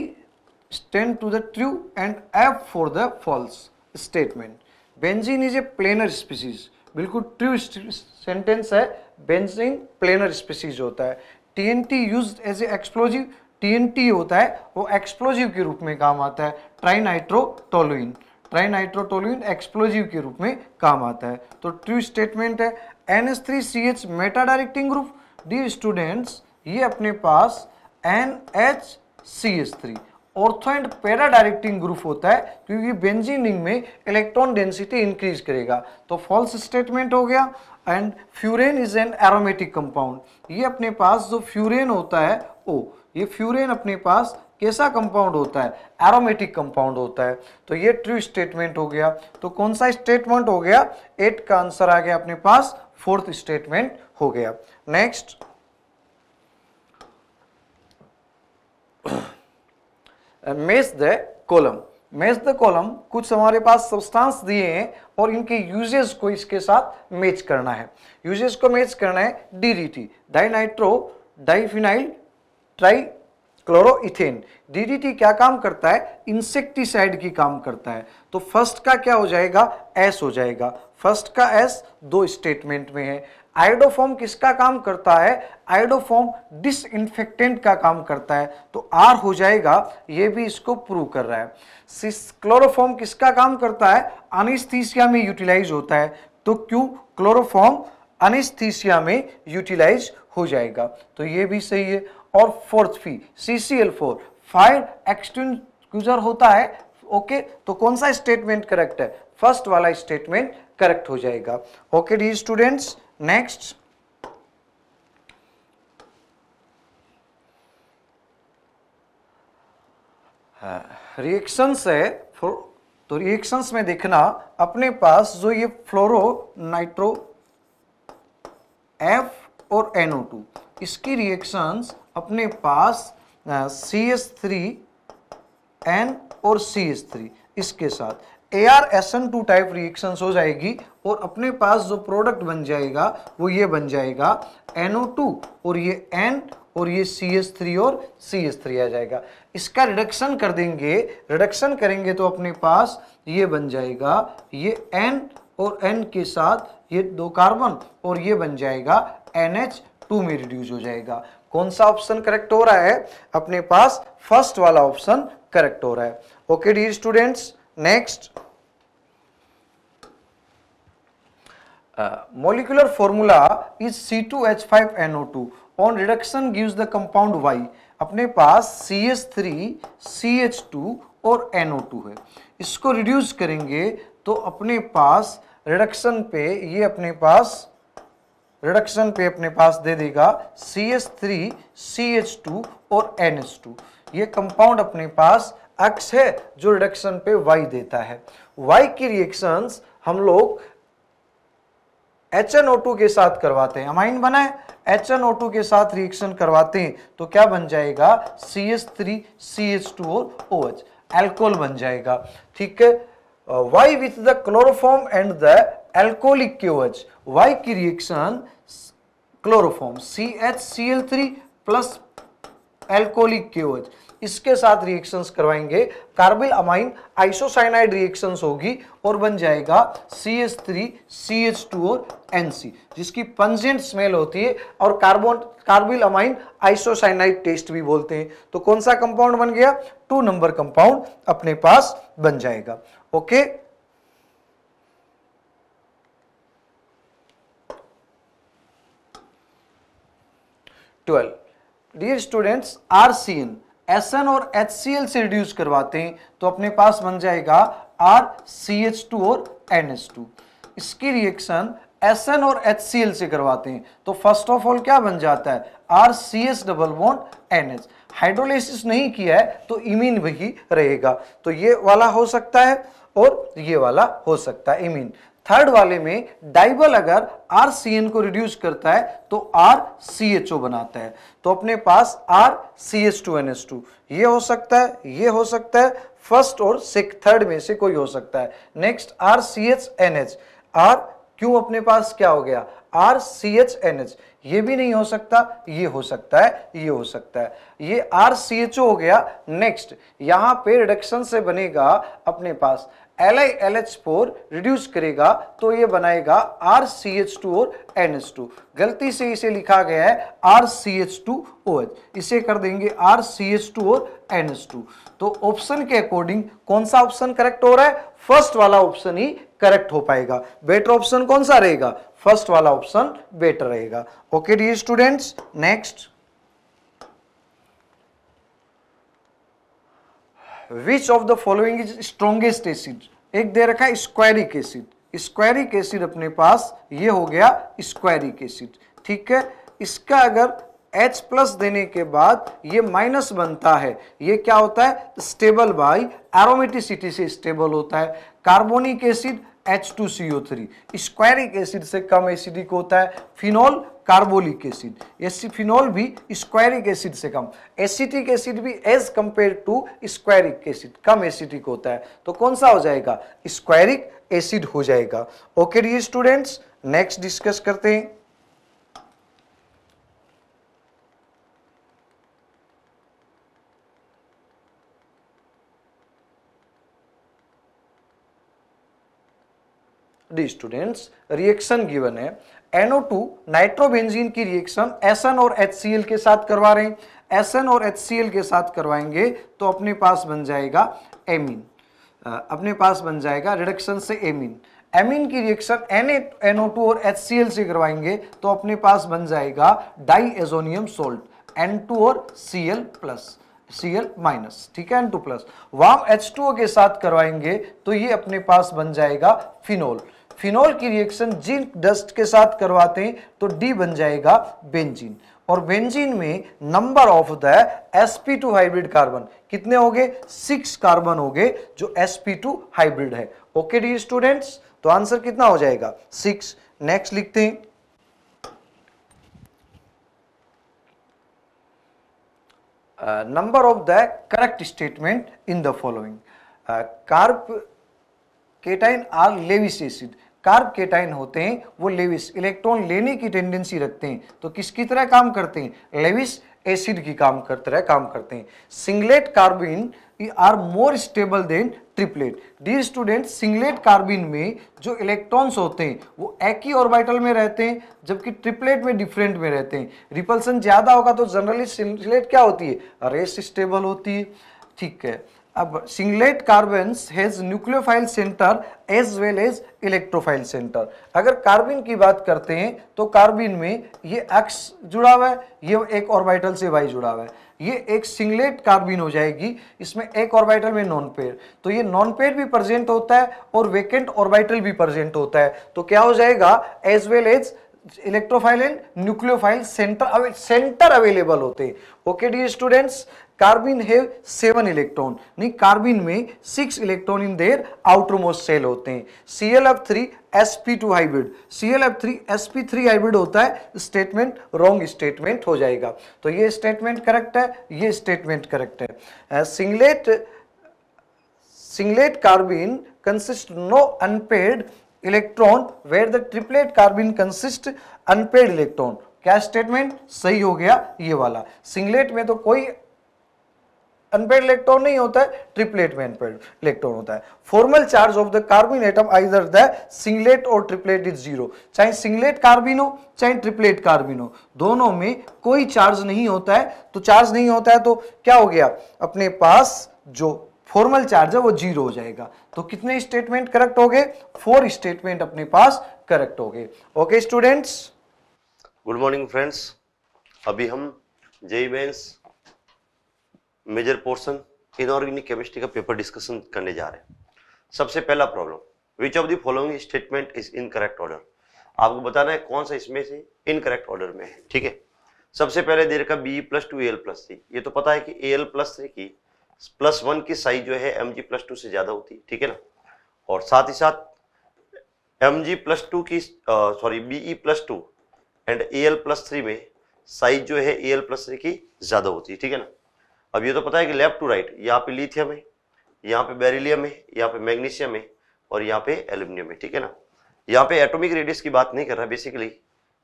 stand to the true and F for the false statement benzene is a planar species बिल्कुल ट्रू सेंटेंस है बेंजीन प्लेनर स्पीसीज होता है T N T use as a explosive TNT होता है वो explosive के रूप में काम आता है ट्राइनाइट्रोटोलुइन ट्राइनाइट्रोटोलुइन एक्सप्लोजिव के रूप में काम आता है तो ट्रू स्टेटमेंट है N S three C H meta directing group dear students ये अपने पास N H C S three ortho and para directing group होता है क्योंकि बेंजीनिंग में इलेक्ट्रॉन डेंसिटी इंक्रीज करेगा तो फॉल्स स्टेटमेंट हो गया and furan is an aromatic compound ये अपने पास जो फ्यूरेन होता है ओ ये फ्यूरेन अपने पास कैसा कंपाउंड होता है एरोमेटिक कंपाउंड होता है तो ये ट्रू स्टेटमेंट हो गया तो कौन सा स्टेटमेंट हो गया एट का आंसर आ गया अपने पास फोर्थ स्टेटमेंट हो गया next match the column match the column कुछ हमारे पास सब्सटेंस दिए हैं और इनके यूजेस को इसके साथ मैच करना है यूजेस को मैच करना है DDT dinitro diphenyl trichloroethane DDT क्या काम करता है इंसेक्टिसाइड की काम करता है तो फर्स्ट का क्या हो जाएगा एस हो जाएगा फर्स्ट का एस दो स्टेटमेंट में है आइडोफॉर्म किसका काम करता है आइडोफॉर्म डिसइंफेक्टेंट का काम करता है तो आर हो जाएगा ये भी इसको प्रूव कर रहा है क्लोरोफॉर्म किसका काम करता है अनिस्थीसिया में यूटिलाइज होता है तो क्यों क्लोरोफॉर्म अनिस्थीसिया में यूटिलाइज हो जाएगा तो ये भी सही है और फोर्थ फी C C L four fire extinguisher होता है ओके okay, तो कौन सा स्टेटमेंट करेक्ट है फर्स्ट वाला स्टेटमेंट करेक्ट हो जाएगा okay D students next reaction है तो रिएक्शंस में देखना अपने पास जो ये फ्लोरो नाइट्रो एफ और एनओ टू इसकी रिएक्शंस अपने पास सी एस थ्री एन और सी एस थ्री इसके साथ A R S N two type reactions हो जाएगी और अपने पास जो प्रोडक्ट बन जाएगा वो ये बन जाएगा एनओ टू और ये एन और ये सी एस थ्री और सी एस थ्री आ जाएगा इसका रिडक्शन कर देंगे रिडक्शन करेंगे तो अपने पास ये बन जाएगा ये एन और एन के साथ ये दो कार्बन और ये बन जाएगा एन एच टू में रिड्यूज हो जाएगा कौन सा ऑप्शन करेक्ट हो रहा है अपने पास फर्स्ट वाला ऑप्शन करेक्ट हो रहा है okay D students next molecular formula is C2H5NO2 on reduction gives the compound Y अपने पास CH3 CH2 और NO2 है इसको रिड्यूस करेंगे तो अपने पास रिडक्शन पे ये अपने पास रिडक्शन पे अपने पास दे देगा C S three C H two और एन एच टू ये कंपाउंड अपने पास एक्स है जो रिडक्शन पे वाई देता है वाई की रिएक्शंस हम लोग एच एन ओ टू के साथ करवाते हैं अमाइन बनाए एच एन ओ टू के साथ रिएक्शन करवाते हैं तो क्या बन जाएगा C H three C H two और ओ एच एल्कोहल बन जाएगा ठीक है Y with the chloroform and the O H Y की रिएक्शन chloroform C H C L three plus alcoholic क्योज इसके साथ रिएक्शंस करवाएंगे कार्बिल अमाइन आइसोसाइनाइड रिएक्शंस होगी और बन जाएगा C H three C H two और एन सी जिसकी पंजेंट स्मेल होती है और carbon carbylamine isocyanide test भी बोलते हैं तो कौन सा कंपाउंड बन गया टू नंबर कंपाउंड अपने पास बन जाएगा okay okay? Twelve dear students R C N S N और एच सी एल से रिड्यूस करवाते हैं तो अपने पास बन जाएगा आर सी एच टू और एन एच टू इसकी रिएक्शन एस एन और एच सी एल से करवाते हैं तो फर्स्ट ऑफ ऑल क्या बन जाता है R C H double bond N H hydrolysis नहीं किया है तो इमीन वही रहेगा तो ये वाला हो सकता है और ये वाला हो सकता है इमीन थर्ड वाले में डाइबल अगर आर सी एन को रिड्यूस करता है तो आर सी एच ओ बनाता है तो अपने पास R C H two N S two ये हो सकता है ये हो सकता है फर्स्ट और थर्ड में से कोई हो सकता है next R C H N H R क्यों अपने पास क्या हो गया R C H N H ये भी नहीं हो सकता ये हो सकता है ये हो सकता है ये आर सी एच ओ हो गया नेक्स्ट यहां पे रिडक्शन से बनेगा अपने पास L I L H four reduce करेगा तो ये बनाएगा आर सी एच टू और एन एच टू गलती से इसे लिखा गया है R C H two O H इसे कर देंगे आर सी एच टू और एन एच टू तो ऑप्शन के अकॉर्डिंग कौन सा ऑप्शन करेक्ट हो रहा है फर्स्ट वाला ऑप्शन ही करेक्ट हो पाएगा बेटर ऑप्शन कौन सा रहेगा फर्स्ट वाला ऑप्शन बेटर रहेगा okay D students next which of the following is strongest acid एक दे रखा है स्क्वायरिक एसिड स्क्वायरिक एसिड अपने पास ये हो गया स्क्वायरिक एसिड ठीक है इसका अगर H प्लस देने के बाद ये माइनस बनता है ये क्या होता है स्टेबल बाई एरोमेटिसिटी से स्टेबल होता है कार्बोनिक एसिड H2CO3 स्क्वायरिक एसिड से कम एसिडिक होता है फिनॉल कार्बोलिक एसिड एसी फिनॉल भी स्क्वायरिक एसिड से कम एसिटिक एसिड भी as compare to squaric acid कम एसिडिक होता है तो कौन सा हो जाएगा स्क्वायरिक एसिड हो जाएगा okay D students next discuss करते हैं डी स्टूडेंट्स रिएक्शन गिवन है एनओ टू नाइट्रोबेंजीन की रिएक्शन एन और HCl के साथ करवा रहे हैं SN और HCl के साथ करवाएंगे तो अपने पास बन जाएगा एमिन अपने पास बन जाएगा रिडक्शन से एमिन एमिन की रिएक्शन Na और HCl से करवाएंगे तो अपने पास बन जाएगा डाई एजोनियम सोल्ट टू और सीएल प्लस Cl माइनस ठीक है N two plus warm two के साथ करवाएंगे तो ये अपने पास बन जाएगा फिनोल फिनोल की रिएक्शन जिंक डस्ट के साथ करवाते हैं तो डी बन जाएगा बेंजीन और बेंजीन में number of the sp2 hybrid carbon कितने हो गए सिक्स कार्बन हो गए जो sp2 हाइब्रिड है ओके डी स्टूडेंट्स तो आंसर कितना हो जाएगा सिक्स नेक्स्ट लिखते हैं number of the correct statement in the following carbocation are Lewis acid carbocation होते हैं वो लेविस इलेक्ट्रॉन लेने की टेंडेंसी रखते हैं तो किसकी तरह काम करते हैं लेविस एसिड की काम कर तरह काम करते हैं singlet carbene are more stable than triplet the student singlet carbene में जो इलेक्ट्रॉन्स होते हैं वो एक ही ऑर्बिटल में रहते हैं जबकि ट्रिपलेट में डिफरेंट में रहते हैं रिपल्सन ज़्यादा होगा तो जनरली सिंगलेट क्या होती है रेस स्टेबल होती है ठीक है अब singlet carbon has nucleophile centre as well as electrophile centre अगर कार्बिन की बात करते हैं तो कार्बिन में ये एक्स जुड़ा हुआ है ये एक ऑर्बिटल से वाई जुड़ा हुआ है ये एक सिंगलेट कार्बिन हो जाएगी इसमें एक ऑर्बिटल में नॉन पेयर तो ये नॉन पेयर भी प्रेजेंट होता है और वेकेंट ऑर्बिटल भी प्रेजेंट होता है तो क्या हो जाएगा as well as electrophile and nucleophile centre centre available होते हैं okay D students carbene have seven electron नहीं कार्बिन में six electron in their outermost shell होते हैं C L F three S P two hybrid C L F three S P three hybrid होता है statement wrong statement हो जाएगा तो ये स्टेटमेंट करेक्ट है ये स्टेटमेंट करेक्ट है singlet singlet carbene consist no unpaired electron where the triplet carbene consist unpaired electron क्या स्टेटमेंट सही हो गया ये वाला सिंगलेट में तो कोई अनपेड इलेक्ट्रॉन नहीं होता है ट्रिपलेट में अनपेड इलेक्ट्रॉन होता है formal charge of the carbene atom either the singlet और ट्रिपलेट इज जीरो चाहे सिंगलेट कार्बिन हो चाहे ट्रिपलेट कार्बिन हो दोनों में कोई चार्ज नहीं होता है तो चार्ज नहीं होता है तो क्या हो गया अपने पास जो फॉर्मल चार्ज है वो जीरो हो जाएगा तो कितने स्टेटमेंट करेक्ट हो गए फोर स्टेटमेंट अपने पास करेक्ट हो गए okay students good morning friends अभी हम JEE Mains major portion inorganic chemistry का पेपर डिस्कशन करने जा रहे हैं सबसे पहला problem which of the following statement is incorrect order आपको बताना है कौन सा इसमें से इन करेक्ट ऑर्डर में है ठीक है सबसे पहले दे रखा B plus two A L plus three ये तो पता है कि ए एल प्लस थ्री की प्लस वन की साइज जो है एम जी प्लस टू से ज़्यादा होती है ठीक है ना और साथ ही साथ एम जी प्लस टू की sorry B E plus two and A L plus three में साइज जो है ए एल प्लस थ्री की ज़्यादा होती है ठीक है ना अब ये तो पता है कि लेफ्ट टू राइट यहाँ पे लिथियम है यहाँ पे बेरिलियम है यहाँ पे मैग्नीशियम है और यहाँ पे एल्यूमिनियम है ठीक है ना यहाँ पे एटॉमिक रेडियस की बात नहीं कर रहा बेसिकली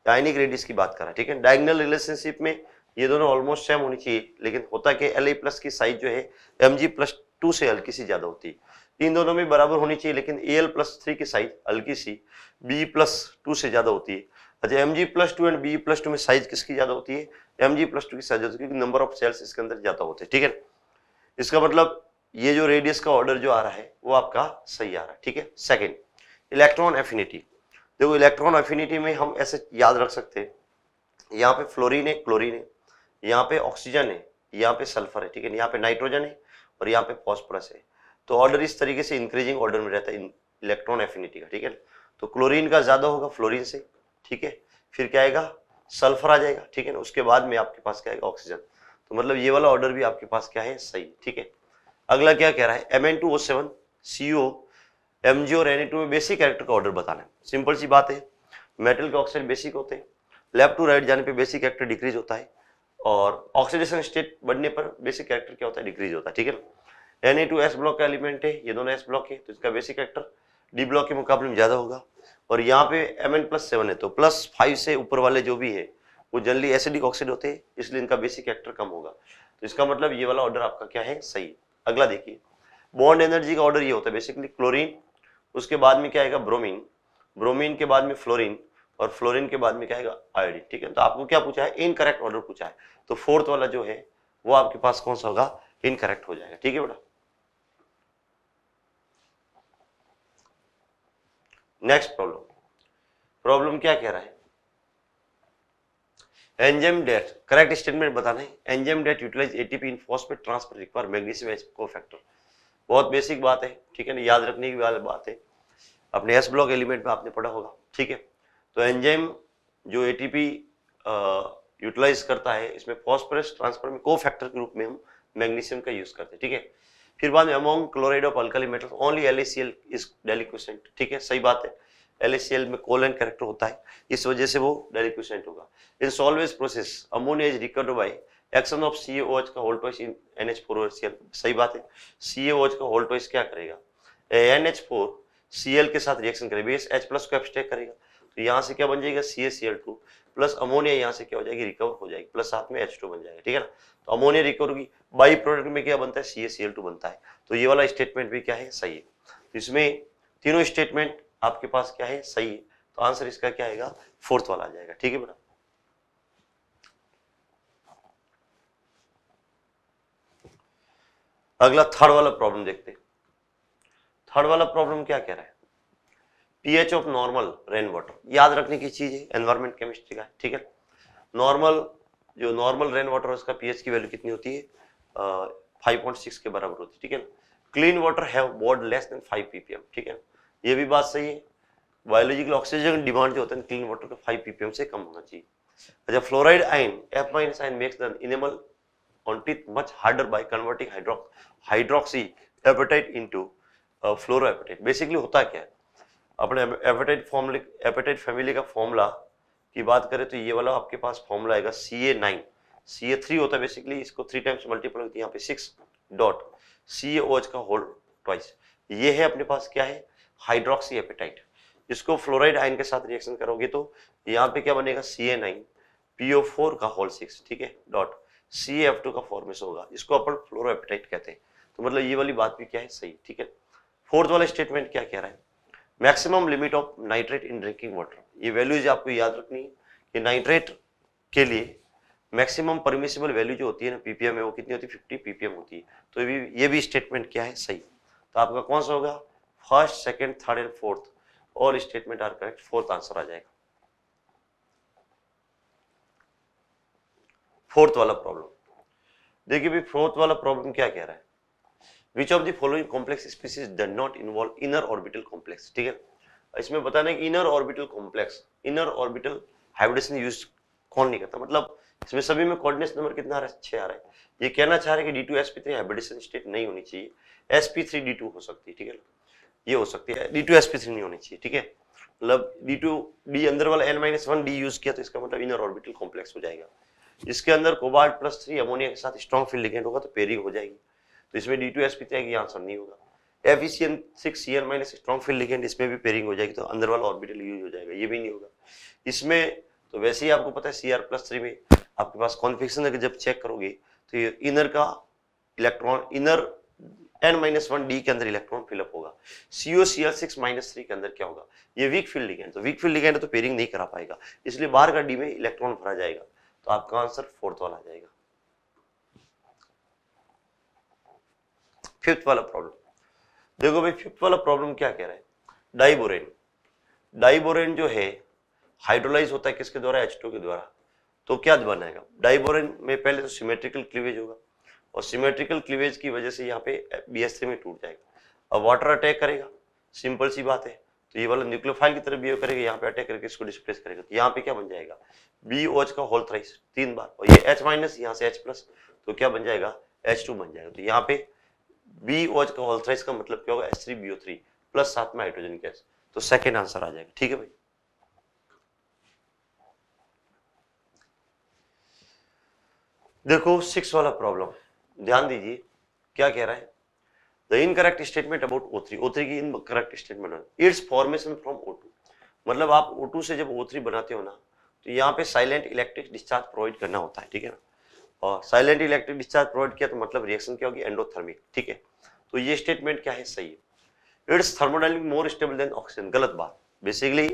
आयनिक रेडियस की बात कर रहा है ठीक है डायगनल रिलेशनशिप में ये दोनों ऑलमोस्ट सेम होनी चाहिए लेकिन होता कि एल प्लस की साइज जो है एम जी प्लस टू से हल्की सी ज़्यादा होती है इन दोनों में बराबर होनी चाहिए लेकिन ए एल प्लस थ्री की साइज हल्की सी बी प्लस टू से ज़्यादा होती है अच्छा M G plus two and B plus two में साइज किसकी ज़्यादा होती है एम जी प्लस टू की साइज होती है क्योंकि नंबर ऑफ सेल्स इसके अंदर ज़्यादा होते हैं ठीक है इसका मतलब ये जो रेडियस का ऑर्डर जो आ रहा है वो आपका सही आ रहा है ठीक है सेकेंड इलेक्ट्रॉन एफिनिटी देखो इलेक्ट्रॉन एफिनिटी में हम ऐसे याद रख सकते हैं यहाँ पे फ्लोरिन है क्लोरीन है यहाँ पे ऑक्सीजन है यहाँ पे सल्फर है ठीक है यहाँ पे नाइट्रोजन है और यहाँ पे फॉस्फोरस है तो ऑर्डर इस तरीके से इंक्रीजिंग ऑर्डर में रहता है इलेक्ट्रॉन एफिनिटी का ठीक है तो क्लोरीन का ज़्यादा होगा फ्लोरीन से ठीक है फिर क्या आएगा सल्फर आ जाएगा ठीक है ना उसके बाद में आपके पास क्या आएगा ऑक्सीजन तो मतलब ये वाला ऑर्डर भी आपके पास क्या है सही ठीक है अगला क्या कह रहा है M N two O seven C O M G और एन ए टू में बेसिक कैरेक्टर का ऑर्डर बताना है सिंपल सी बात है मेटल के ऑक्साइड बेसिक होते हैं लेफ्ट टू राइट जाने पे बेसिक कैरेक्टर डिक्रीज होता है और ऑक्सीडेशन स्टेट बढ़ने पर बेसिक कैरेक्टर क्या होता है डिक्रीज होता है ठीक है ना N A two S block का एलिमेंट है ये दोनों एस ब्लॉक है तो इसका बेसिक कैरेक्टर डी ब्लॉक के मुकाबले में ज़्यादा होगा और यहाँ पे एम प्लस सेवन है तो प्लस फाइव से ऊपर वाले जो भी है वो जनरली एसिडिक ऑक्साइड होते हैं इसलिए इनका बेसिक एक्टर कम होगा तो इसका मतलब ये वाला ऑर्डर आपका क्या है सही अगला देखिए बॉन्ड एनर्जी का ऑर्डर ये होता है बेसिकली क्लोरीन उसके बाद में क्या आएगा ब्रोमीन ब्रोमीन के बाद में फ्लोरिन और फ्लोरिन के बाद में क्या आएगा आयोडीन ठीक है तो आपको क्या पूछा है इनकरेक्ट ऑर्डर पूछा है तो फोर्थ वाला जो है वो आपके पास कौन सा होगा इनकरेक्ट हो जाएगा ठीक है बेटा नेक्स्ट प्रॉब्लम प्रॉब्लम क्या कह रहा है एंजाइम डेट करेक्ट स्टेटमेंट बताना है enzyme that utilise ATP in phosphate transfer require magnesium cofactor बहुत बेसिक बात है ठीक है ना याद रखने की वाली बात है अपने एस ब्लॉक एलिमेंट में आपने पढ़ा होगा ठीक है तो एंजाइम जो एटीपी यूटिलाइज करता है इसमें फॉस्फोरस ट्रांसफर में को फैक्टर के रूप में हम मैग्नीशियम का यूज करते हैं ठीक है फिर बाद में among chloride of alkali metal only L is deliquescent ठीक है सही बात है एल में कोलन करेक्टर होता है इस वजह से वो डेलिक्वेसेंट होगा in Solvay process ammonia is recovered by action of C का whole twice in N H four सही बात है सी का होल्ड ट्वाइस क्या करेगा N H four C L के साथ रिएक्शन करेगा बेस एच प्लस को एब्सटेक करेगा तो यहाँ से क्या बन जाएगा C S C L two plus ammonia यहाँ से क्या हो जाएगी रिकवर हो जाएगी प्लस साथ में एच टू बन जाएगा ठीक है ना तो अमोनिया रिकवर होगी बाई प्रोडक्ट में क्या बनता है सी एस टू बनता है तो ये वाला स्टेटमेंट भी क्या है सही है तो इसमें तीनों स्टेटमेंट आपके पास क्या है सही है तो आंसर इसका क्या आएगा फोर्थ वाला आ जाएगा ठीक है बेटा अगला थर्ड वाला प्रॉब्लम देखते थर्ड वाला प्रॉब्लम क्या कह रहा है pH of normal rain water याद रखने की चीज है एनवायरमेंट केमिस्ट्री का ठीक है नॉर्मल जो नॉर्मल रेन वाटर उसका पीएच की वैल्यू कितनी होती है 5.6 के बराबर होती है ठीक है clean water have what less than 5 ppm ठीक है ये भी बात सही है बायोलॉजिकल ऑक्सीजन डिमांड जो होता है क्लीन वाटर का 5 पीपीएम से कम होना चाहिए अच्छा fluoride ion F minus ion makes the enamel on teeth much harder by converting hydrox hydroxyapatite into uh, fluoroapatite basically होता क्या है अपने एपेटाइट फॉर्मूले एपेटाइट फैमिली का फार्मूला की बात करें तो ये वाला आपके पास फार्मूला आएगा सी A nine C A three होता है बेसिकली इसको थ्री टाइम्स मल्टीपल होती है यहाँ पे सिक्स डॉट सी एच का होल ट्वाइस ये है अपने पास क्या है हाइड्रोक्सी एपेटाइट इसको फ्लोराइड आयन के साथ रिएक्शन करोगे तो यहाँ पे क्या बनेगा C A nine PO four का होल सिक्स ठीक है डॉट सी एफ टू का फॉर्मेस होगा इसको अपन फ्लोरोपेटाइट कहते हैं तो मतलब ये वाली बात भी क्या है सही ठीक है फोर्थ वाला स्टेटमेंट क्या कह रहा है maximum limit of nitrate in drinking water ये वैल्यूज आपको याद रखनी है कि नाइट्रेट के लिए मैक्सिमम परमिशिबल वैल्यू जो होती है ना पीपीएम में वो कितनी होती है फिफ्टी पीपीएम होती है तो ये भी ये भी स्टेटमेंट क्या है सही तो आपका कौन सा होगा first second third and fourth all statement are correct fourth answer आ जाएगा फोर्थ वाला प्रॉब्लम देखिए भी फोर्थ वाला प्रॉब्लम क्या कह रहा है which of the following complex species do not involve inner orbital complex ठीक है इसमें बताना है कि inner orbital complex inner orbital hybridisation use कौन नहीं करता मतलब इसमें सभी में कोऑर्डिनेट नंबर कितना आ रहा है छह आ रहा है ये कहना चाह रहे हैं कि D two S P three hybridisation state नहीं होनी चाहिए S P three D two हो सकती है ठीक है ये हो सकती है D two S P three नहीं होनी चाहिए ठीक है मतलब डी टू डी अंदर वाला N minus one D use किया तो इसका मतलब इनर ऑर्बिटल कॉम्प्लेक्स हो जाएगा इसके अंदर कोबाल्ट प्लस थ्री अमोनिया के साथ स्ट्रॉन्ग फील्ड लिगेंड होगा तो पेरी हो जाएगी तो इसमें D two S P three answer नहीं होगा F E C N six C N minus strong field ligand इसमें भी पेरिंग हो जाएगी तो अंदर वाला ऑर्बिटल यूज हो जाएगा ये भी नहीं होगा इसमें तो वैसे ही आपको पता है सी आर प्लस थ्री में आपके पास कॉन्फिक्सन अगर जब चेक करोगे तो ये इनर का electron inner N minus one D के अंदर इलेक्ट्रॉन फिलअप होगा CO C L six minus three के अंदर क्या होगा ये वीक फील्ड लिगेंड तो वीक फील्ड लिगेंड तो पेयरिंग नहीं करा पाएगा इसलिए बाहर का डी में इलेक्ट्रॉन भरा जाएगा तो आपका आंसर फोर्थ वाला आ जाएगा फिफ्थ वाला प्रॉब्लम देखो भाई फिफ्थ वाला प्रॉब्लम क्या कह रहा है डाइबोरेन डाइबोरेन जो है हाइड्रोलाइज होता है किसके द्वारा एच के द्वारा तो क्या बनाएगा डाइबोरन में पहले तो सिमेट्रिकल क्लीवेज होगा और सिमेट्रिकल क्लीवेज की वजह से यहाँ पे बी में टूट जाएगा अब वाटर अटैक करेगा सिंपल सी बात है तो ये वाला न्यूक्लियोफाइल की तरफ बिहेव करेगा यहाँ पे अटैक करके इसको डिस्प्लेस करेगा तो यहाँ पे क्या बन जाएगा बी ओच का होल थ्राइस तीन बार और ये एच माइनस यहाँ से एच प्लस तो क्या बन जाएगा एच टू बन जाएगा तो यहाँ पे बी ओच का होल थ्राइस का मतलब क्या होगा H three B O three plus साथ में हाइड्रोजन गैस तो सेकेंड आंसर आ जाएगा ठीक है भाई देखो सिक्स वाला प्रॉब्लम ध्यान दीजिए क्या कह रहा है the correct statement about O three O three की correct statement it's formation from O two मतलब आप ओ टू से जब ओ थ्री बनाते हो ना तो यहाँ पे साइलेंट इलेक्ट्रिक डिस्चार्ज प्रोवाइड करना होता है ठीक है ना और साइलेंट इलेक्ट्रिक डिस्चार्ज प्रोवाइड किया तो मतलब रिएक्शन क्या होगी एंडोथर्मिक ठीक है तो ये स्टेटमेंट क्या है सही है it's thermodynamic more stable than oxygen गलत बात बेसिकली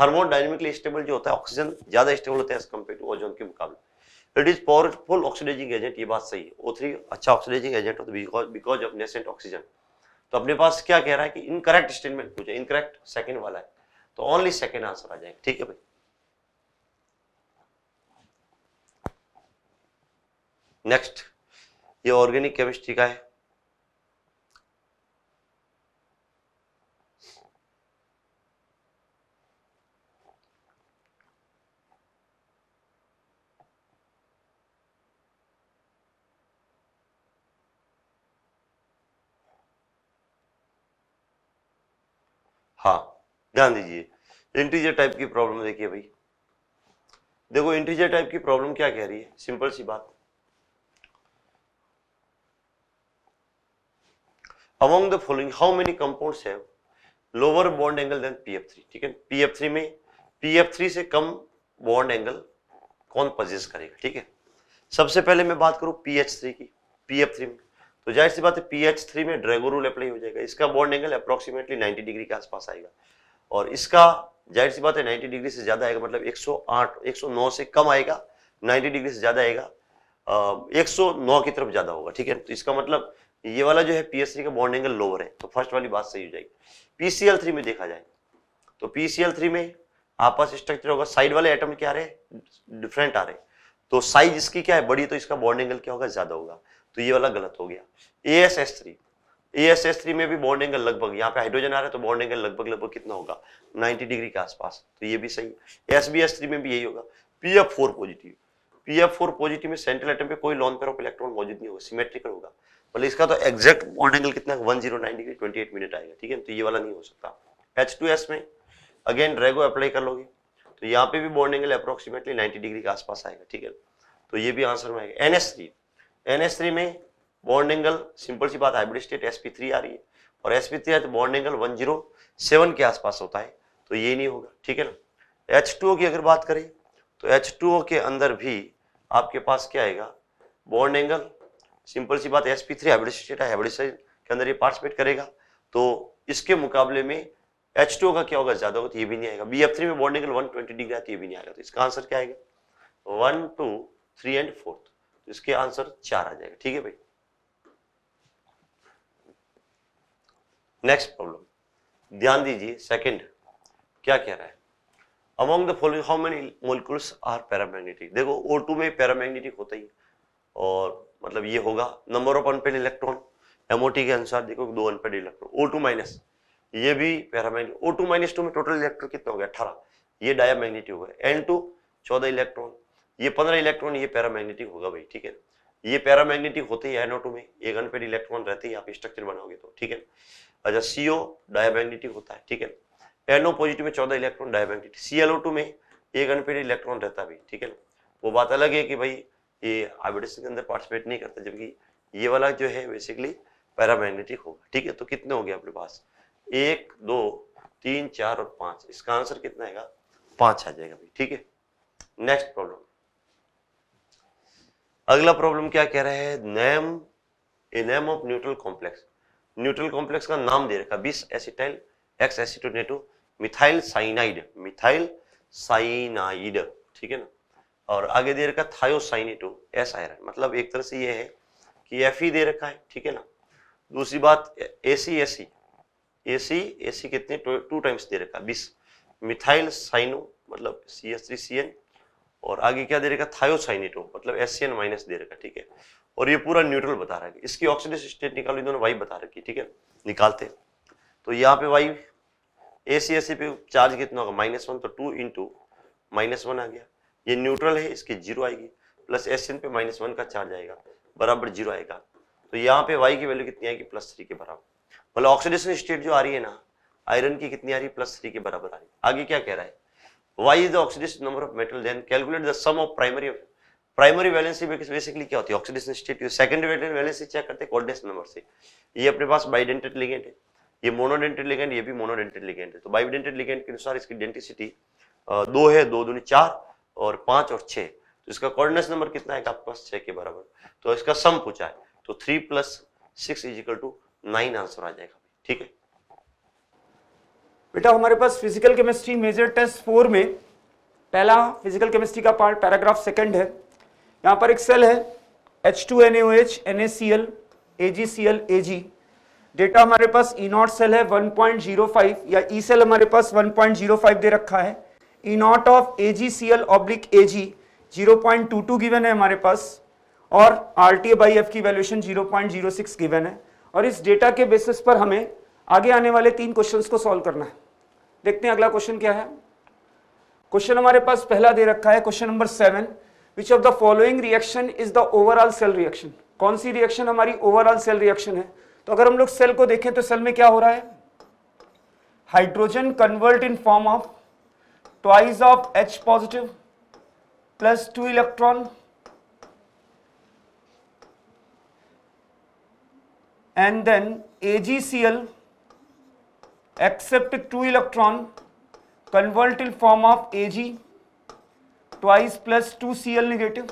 थर्मोडाइनमिकली स्टेबल जो होता है ऑक्सीजन ज़्यादा स्टेबल होता है एज कम्पेयर टू ओजोन के मुकाबले it is powerful oxidising agent ये बात सही है ओ थ्री अच्छा ऑक्सीडाइजिंग एजेंट है बिकॉज ऑफ नेसेंट ऑक्सीजन तो अपने पास क्या कह रहा है कि इनकरेक्ट स्टेटमेंट पूछा इनकरेक्ट सेकंड वाला है तो ओनली सेकंड आंसर आ जाएगा ठीक है भाई नेक्स्ट ये ऑर्गेनिक केमिस्ट्री का है हाँ ध्यान दीजिए इंटीजर टाइप की प्रॉब्लम देखिए भाई देखो इंटीजर टाइप की प्रॉब्लम क्या कह रही है सिंपल सी बात among the following how many compounds have lower bond angle than PF three ठीक है पीएफ थ्री में पीएफ थ्री से कम बॉन्ड एंगल कौन पजेस करेगा ठीक है सबसे पहले मैं बात करूं पीएच थ्री की पीएफ थ्री में तो जाहिर सी बात है पी एच थ्री में ड्रैगो रूल अप्लाई हो जाएगा इसका बॉन्ड एंगल अप्रोक्सीमेटली 90 डिग्री के आसपास आएगा और इसका जाहिर सी बात है 90 डिग्री से ज़्यादा आएगा मतलब 108 109 से कम आएगा 90 डिग्री से ज़्यादा आएगा एक सौ नौ की तरफ ज़्यादा होगा ठीक है तो इसका मतलब ये वाला जो है पी एच थ्री का बॉन्ड एंगल लोअर है तो फर्स्ट वाली बात सही हो जाएगी पी सी एल थ्री में देखा जाए तो पी सी एल थ्री में आपस स्ट्रक्चर होगा साइड वाले एटम क्या रहे डिफरेंट आ रहे तो साइज इसकी क्या है बड़ी तो इसका बॉन्ड एंगल क्या होगा ज़्यादा होगा तो ये वाला गलत हो गया A S S three A S S three में भी बॉन्ड एंगल लगभग यहाँ पे हाइड्रोजन आ रहा है तो बॉन्ड एंगल लगभग लगभग कितना होगा 90 डिग्री के आसपास तो ये भी सही एस बी एस थ्री में भी यही होगा P F four positive P F four positive में सेंट्रल एटम पे कोई लॉन पेर ऑफ इलेक्ट्रॉन मौजूद नहीं होगा सिमेट्रिकल होगा मतलब इसका तो एक्जैक्ट बॉन्ड एंगल कितना one zero nine degree twenty eight minute आएगा ठीक है तो ये वाला नहीं हो सकता एच टू एस में अगेन रेगो अप्लाई कर लोगे तो यहाँ पे भी bond angle approximately ninety degree के आसपास आएगा ठीक है तो ये भी आंसर में आएगा N S three N S three में बॉन्ड एंगल सिंपल सी बात hybrid state S P three आ रही है और एस पी थ्री तो bond angle one zero seven के आसपास होता है तो ये नहीं होगा ठीक है ना एच टू ओ की अगर बात करें तो एच टू ओ के अंदर भी आपके पास क्या आएगा बॉन्ड एंगल सिंपल सी बात S P three hybrid state है हाइब्रिड स्टेट के अंदर ये पार्टिसिपेट करेगा तो इसके मुकाबले में एच टू का क्या होगा ज्यादा होगा तो ये भी नहीं आएगा बी एफ थ्री में bond angle one twenty degree आती है ये भी नहीं आएगा तो इसका आंसर क्या आएगा one two three and fourth इसके आंसर चार आ जाएगा ठीक है भाई नेक्स्ट प्रॉब्लम ध्यान दीजिए सेकंड क्या कह रहा है among the following how many molecules are paramagnetic देखो ओ टू में पैरामैग्नेटिक होता ही है और मतलब ये होगा number of unpaired electron MOT के अनुसार देखो दो unpaired electron O two minus ये भी paramagnetic O two minus two में टोटल इलेक्ट्रॉन कितना हो गया अठारह ये डायमैग्नेटिक हो गया एन टू चौदह इलेक्ट्रॉन ये पंद्रह इलेक्ट्रॉन ये पैरामैग्नेटिक होगा भाई ठीक है ये पैरामैग्नेटिक होते ही एनोटो में एक अनपेड इलेक्ट्रॉन रहते ही आप स्ट्रक्चर बनाओगे तो ठीक है अच्छा सीओ डायमैग्नेटिक होता है ठीक है एनओ पॉजिटिव में चौदह इलेक्ट्रॉन डायमैग्नेटिक टू में एक अनपेड इलेक्ट्रॉन रहता भाई ठीक है ना वो बात अलग है कि भाई ये आइबिडेशन के अंदर पार्टिसिपेट नहीं करता जबकि ये वाला जो है बेसिकली पैरामैग्नेटिक होगा ठीक है तो कितने हो गए अपने पास एक दो तीन चार और पाँच इसका आंसर कितना आएगा पाँच आ जाएगा भाई ठीक है नेक्स्ट प्रॉब्लम अगला प्रॉब्लम क्या कह रहा है name a name of neutral complex neutral complex का नाम दे रखा बीस एसिटाइल एक्स acetonato methyl cyanide methyl cyanide ठीक है ना और आगे दे रखा थायोसाइनेटो ऐसा है मतलब एक तरह से ये है कि एफ ही दे रखा है ठीक है ना दूसरी बात ए सी ए सी ए सी ए सी कितने टू टाइम्स दे रखा बीस मिथाइल साइनो मतलब C S three C N और आगे क्या दे रखा थायोसाइनेटो मतलब एस माइनस दे रखा ठीक है और ये पूरा न्यूट्रल बता रहा है इसकी ऑक्सीडेस स्टेट निकालो इन्होंने वाई बता रखी ठीक है निकालते तो यहाँ पे वाई ए सी एस सी पे चार्ज कितना होगा माइनस वन तो टू इंटू माइनस वन आ गया ये न्यूट्रल है इसकी जीरो आएगी प्लस एस पे माइनस वन का चार्ज आएगा बराबर जीरो आएगा तो यहाँ पे वाई की वैल्यू कितनी आएगी प्लस थ्री के बराबर मतलब ऑक्सीडेशन स्टेट जो आ रही है ना आयरन की कितनी आ रही है प्लस थ्री के बराबर आ रही है आगे क्या कह रहा है Y is the oxidation number of metal then calculate the sum of primary primary valency basically क्या होती है oxidation state secondary valency check करते हैं कोऑर्डिनेशन नंबर से ये अपने पास बाइडेंटेड लिगेंड है ये मोनोडेंटेड लिगेंड ये भी मोनोडेंटेड लिगेंड है तो बाइडेंटेड लिगेंड के अनुसार इसकी डेंटिसिटी दो है दो दूनी चार और पांच और छह तो इसका कोऑर्डिनेशन नंबर कितना है आपके पास छह के बराबर तो इसका सम पूछा है तो three plus six is equal two nine answer आ जाएगा ठीक है बेटा हमारे पास physical chemistry major test four में पहला फिजिकल केमिस्ट्री का पार्ट पैराग्राफ सेकंड है यहाँ पर एक सेल है H two N H N A C L A G C L A G data हमारे पास ई नॉट सेल है 1.05 या ई e सेल हमारे पास 1.05 दे रखा है E naught of A G C L oblique A G zero given है हमारे पास और आर टी बाई एफ की वैल्यूशन 0.06 गिवन है और इस डेटा के बेसिस पर हमें आगे आने वाले तीन क्वेश्चंस को सॉल्व करना है देखते हैं अगला क्वेश्चन क्या है क्वेश्चन हमारे पास पहला दे रखा है question number seven which of the following reaction is the overall cell reaction कौन सी रिएक्शन हमारी ओवरऑल सेल रिएक्शन है तो अगर हम लोग सेल को देखें तो सेल में क्या हो रहा है hydrogen convert in form of twice of H positive plus two electron and then AgCl accept two electron convert in form of Ag twice plus two C L negative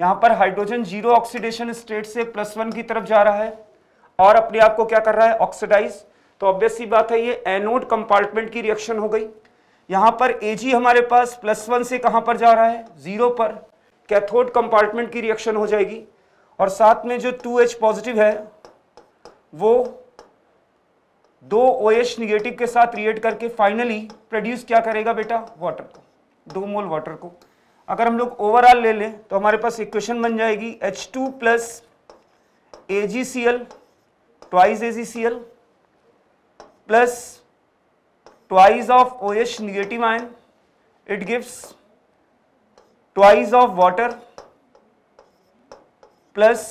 यहां पर हाइड्रोजन जीरो ऑक्सीडेशन स्टेट से plus one की तरफ जा रहा है और अपने आप को क्या कर रहा है ऑक्सीडाइज तो ऑब्वियस सी बात है ये एनोड कंपार्टमेंट की रिएक्शन हो गई यहां पर एजी हमारे पास प्लस वन से कहां पर जा रहा है जीरो पर कैथोड कंपार्टमेंट की रिएक्शन हो जाएगी और साथ में जो टू एच पॉजिटिव है वो दो ओ एच निगेटिव के साथ रिएट करके फाइनली प्रोड्यूस क्या करेगा बेटा वाटर को दो मोल वाटर को अगर हम लोग ओवरऑल ले लें तो हमारे पास इक्वेशन बन जाएगी H two plus A G C L twice A G C L plus twice of O H negative ion it gives twice of water plus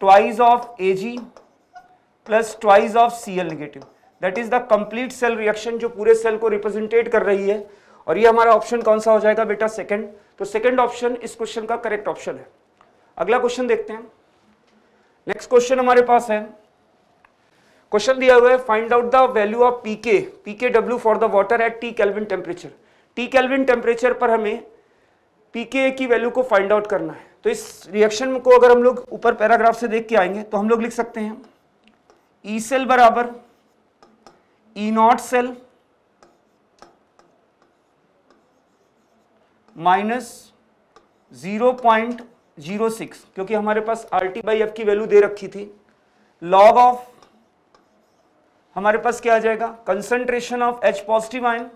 twice of A G plus twice of C L negative that is the complete cell reaction जो पूरे cell को रिप्रेजेंटेट कर रही है और ये हमारा option कौन सा हो जाएगा बेटा सेकंड तो सेकेंड ऑप्शन इस क्वेश्चन का करेक्ट ऑप्शन है अगला क्वेश्चन देखते हैं नेक्स्ट क्वेश्चन हमारे पास है क्वेश्चन दिया हुआ है find out the value of P K P K W for the water at T kelvin temperature T kelvin temperature पर हमें पीके की वैल्यू को फाइंड आउट करना है तो इस रिएक्शन को अगर हम लोग ऊपर पैराग्राफ से देख के आएंगे तो हम लोग लिख सकते हैं ई e सेल बराबर E naught cell minus zero point zero six क्योंकि हमारे पास आर टी बाई एफ की वैल्यू दे रखी थी लॉग ऑफ हमारे पास क्या आ जाएगा concentration of H positive ion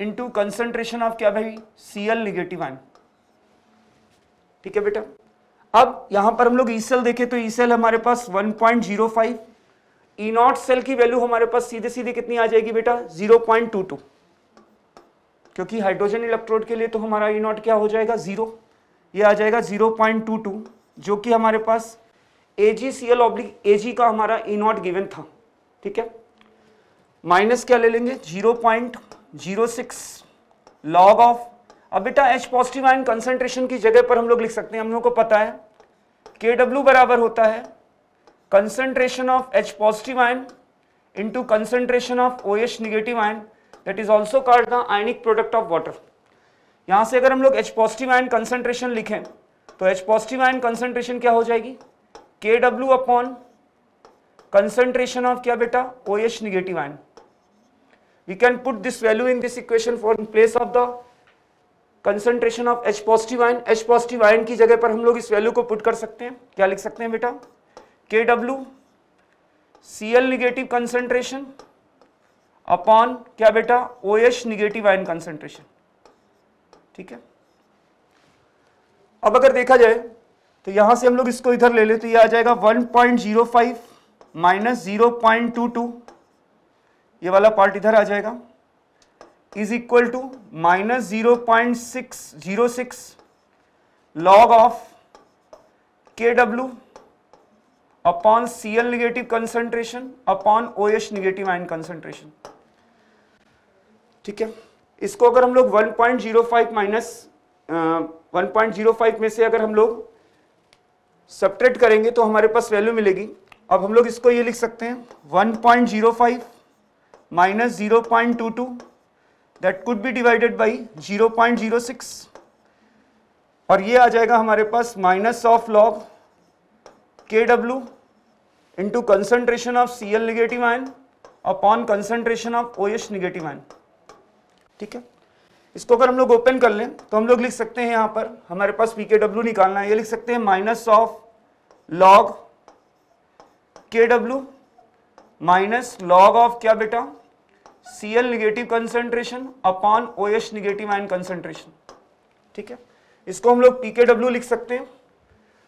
into concentration of क्या भाई सी एल निगेटिव आयन ठीक है बेटा अब यहां पर हम लोग ई e सेल देखें तो ई e सेल हमारे पास 1.05 ई नॉट सेल की वैल्यू हमारे पास सीधे सीधे कितनी आ जाएगी बेटा 0.22 क्योंकि हाइड्रोजन इलेक्ट्रोड के लिए तो हमारा ई e नॉट क्या हो जाएगा जीरो ये आ जाएगा 0.22 जो कि हमारे पास ए G C L oblique A जी का हमारा ई नॉट गिवन था ठीक है माइनस क्या ले लेंगे 0.06 लॉग ऑफ अब बेटा एच पॉजिटिव आयन कंसेंट्रेशन की जगह पर हम लोग लिख सकते हैं हम लोगों को पता है के डब्ल्यू बराबर होता है concentration of H positive ion into concentration of O H negative ion that is also called the ionic product of water यहां से अगर हम लोग एच पॉजिटिव आयन कंसंट्रेशन लिखें तो एच पॉजिटिव आयन कंसंट्रेशन क्या हो जाएगी के डब्ल्यू अपॉन कंसंट्रेशन ऑफ क्या बेटा O H negative ion we can put this value in this equation for place of the concentration of H positive ion H positive ion की जगह पर हम लोग इस वैल्यू को पुट कर सकते हैं क्या लिख सकते हैं बेटा K W C L negative concentration upon क्या बेटा O H negative ion concentration ठीक है अब अगर देखा जाए तो यहां से हम लोग इसको इधर ले ले तो ये आ जाएगा 1.05 minus zero point two two ये वाला पार्ट इधर आ जाएगा is equal to minus zero point six zero six log of K W upon C L negative concentration upon O H negative ion concentration ठीक है इसको अगर हम लोग 1.05 माइनस वन पॉइंट में से अगर हम लोग सब्ट्रेक्ट करेंगे तो हमारे पास वैल्यू मिलेगी अब हम लोग इसको ये लिख सकते हैं 1.05 point zero five minus zero point two two that could be divided by 0.06 और ये आ जाएगा हमारे पास minus of log K W into concentration of C L negative ion upon concentration of O H negative ion ठीक है इसको अगर हम लोग ओपन कर लें तो हम लोग लिख सकते हैं यहां पर हमारे पास पी के डब्ल्यू निकालना है ये लिख सकते हैं minus of log K W minus log of क्या बेटा CL negative concentration upon OH negative ion concentration ठीक है इसको हम लोग डब्ल्यू लिख सकते हैं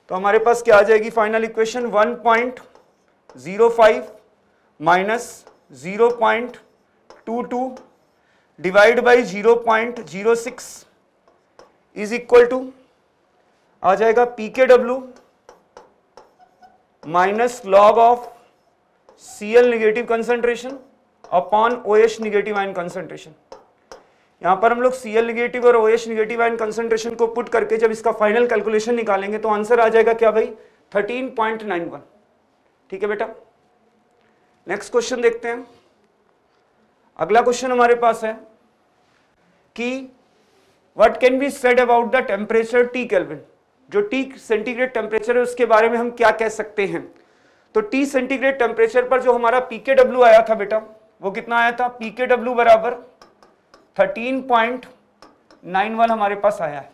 तो हमारे पास क्या आ जाएगी final equation 1.05 point zero five minus zero point two two divide by zero point zero six is equal to आ जाएगा P K W minus log of CL negative concentration upon O H negative ion concentration यहां पर हम लोग C L negative और O H negative ion concentration को put करके जब इसका फाइनल कैलकुलेशन निकालेंगे तो आंसर आ जाएगा क्या भाई 13.91 ठीक है बेटा नेक्स्ट क्वेश्चन देखते हैं अगला क्वेश्चन हमारे पास है कि what can be said about the temperature T kelvin जो टी सेंटीग्रेड टेम्परेचर है उसके बारे में हम क्या कह सकते हैं तो टी सेंटीग्रेड टेम्परेचर पर जो हमारा पीके डब्ल्यू आया था बेटा वो कितना आया था पी के डब्ल्यू बराबर थर्टीन पॉइंट नाइन वन हमारे पास आया है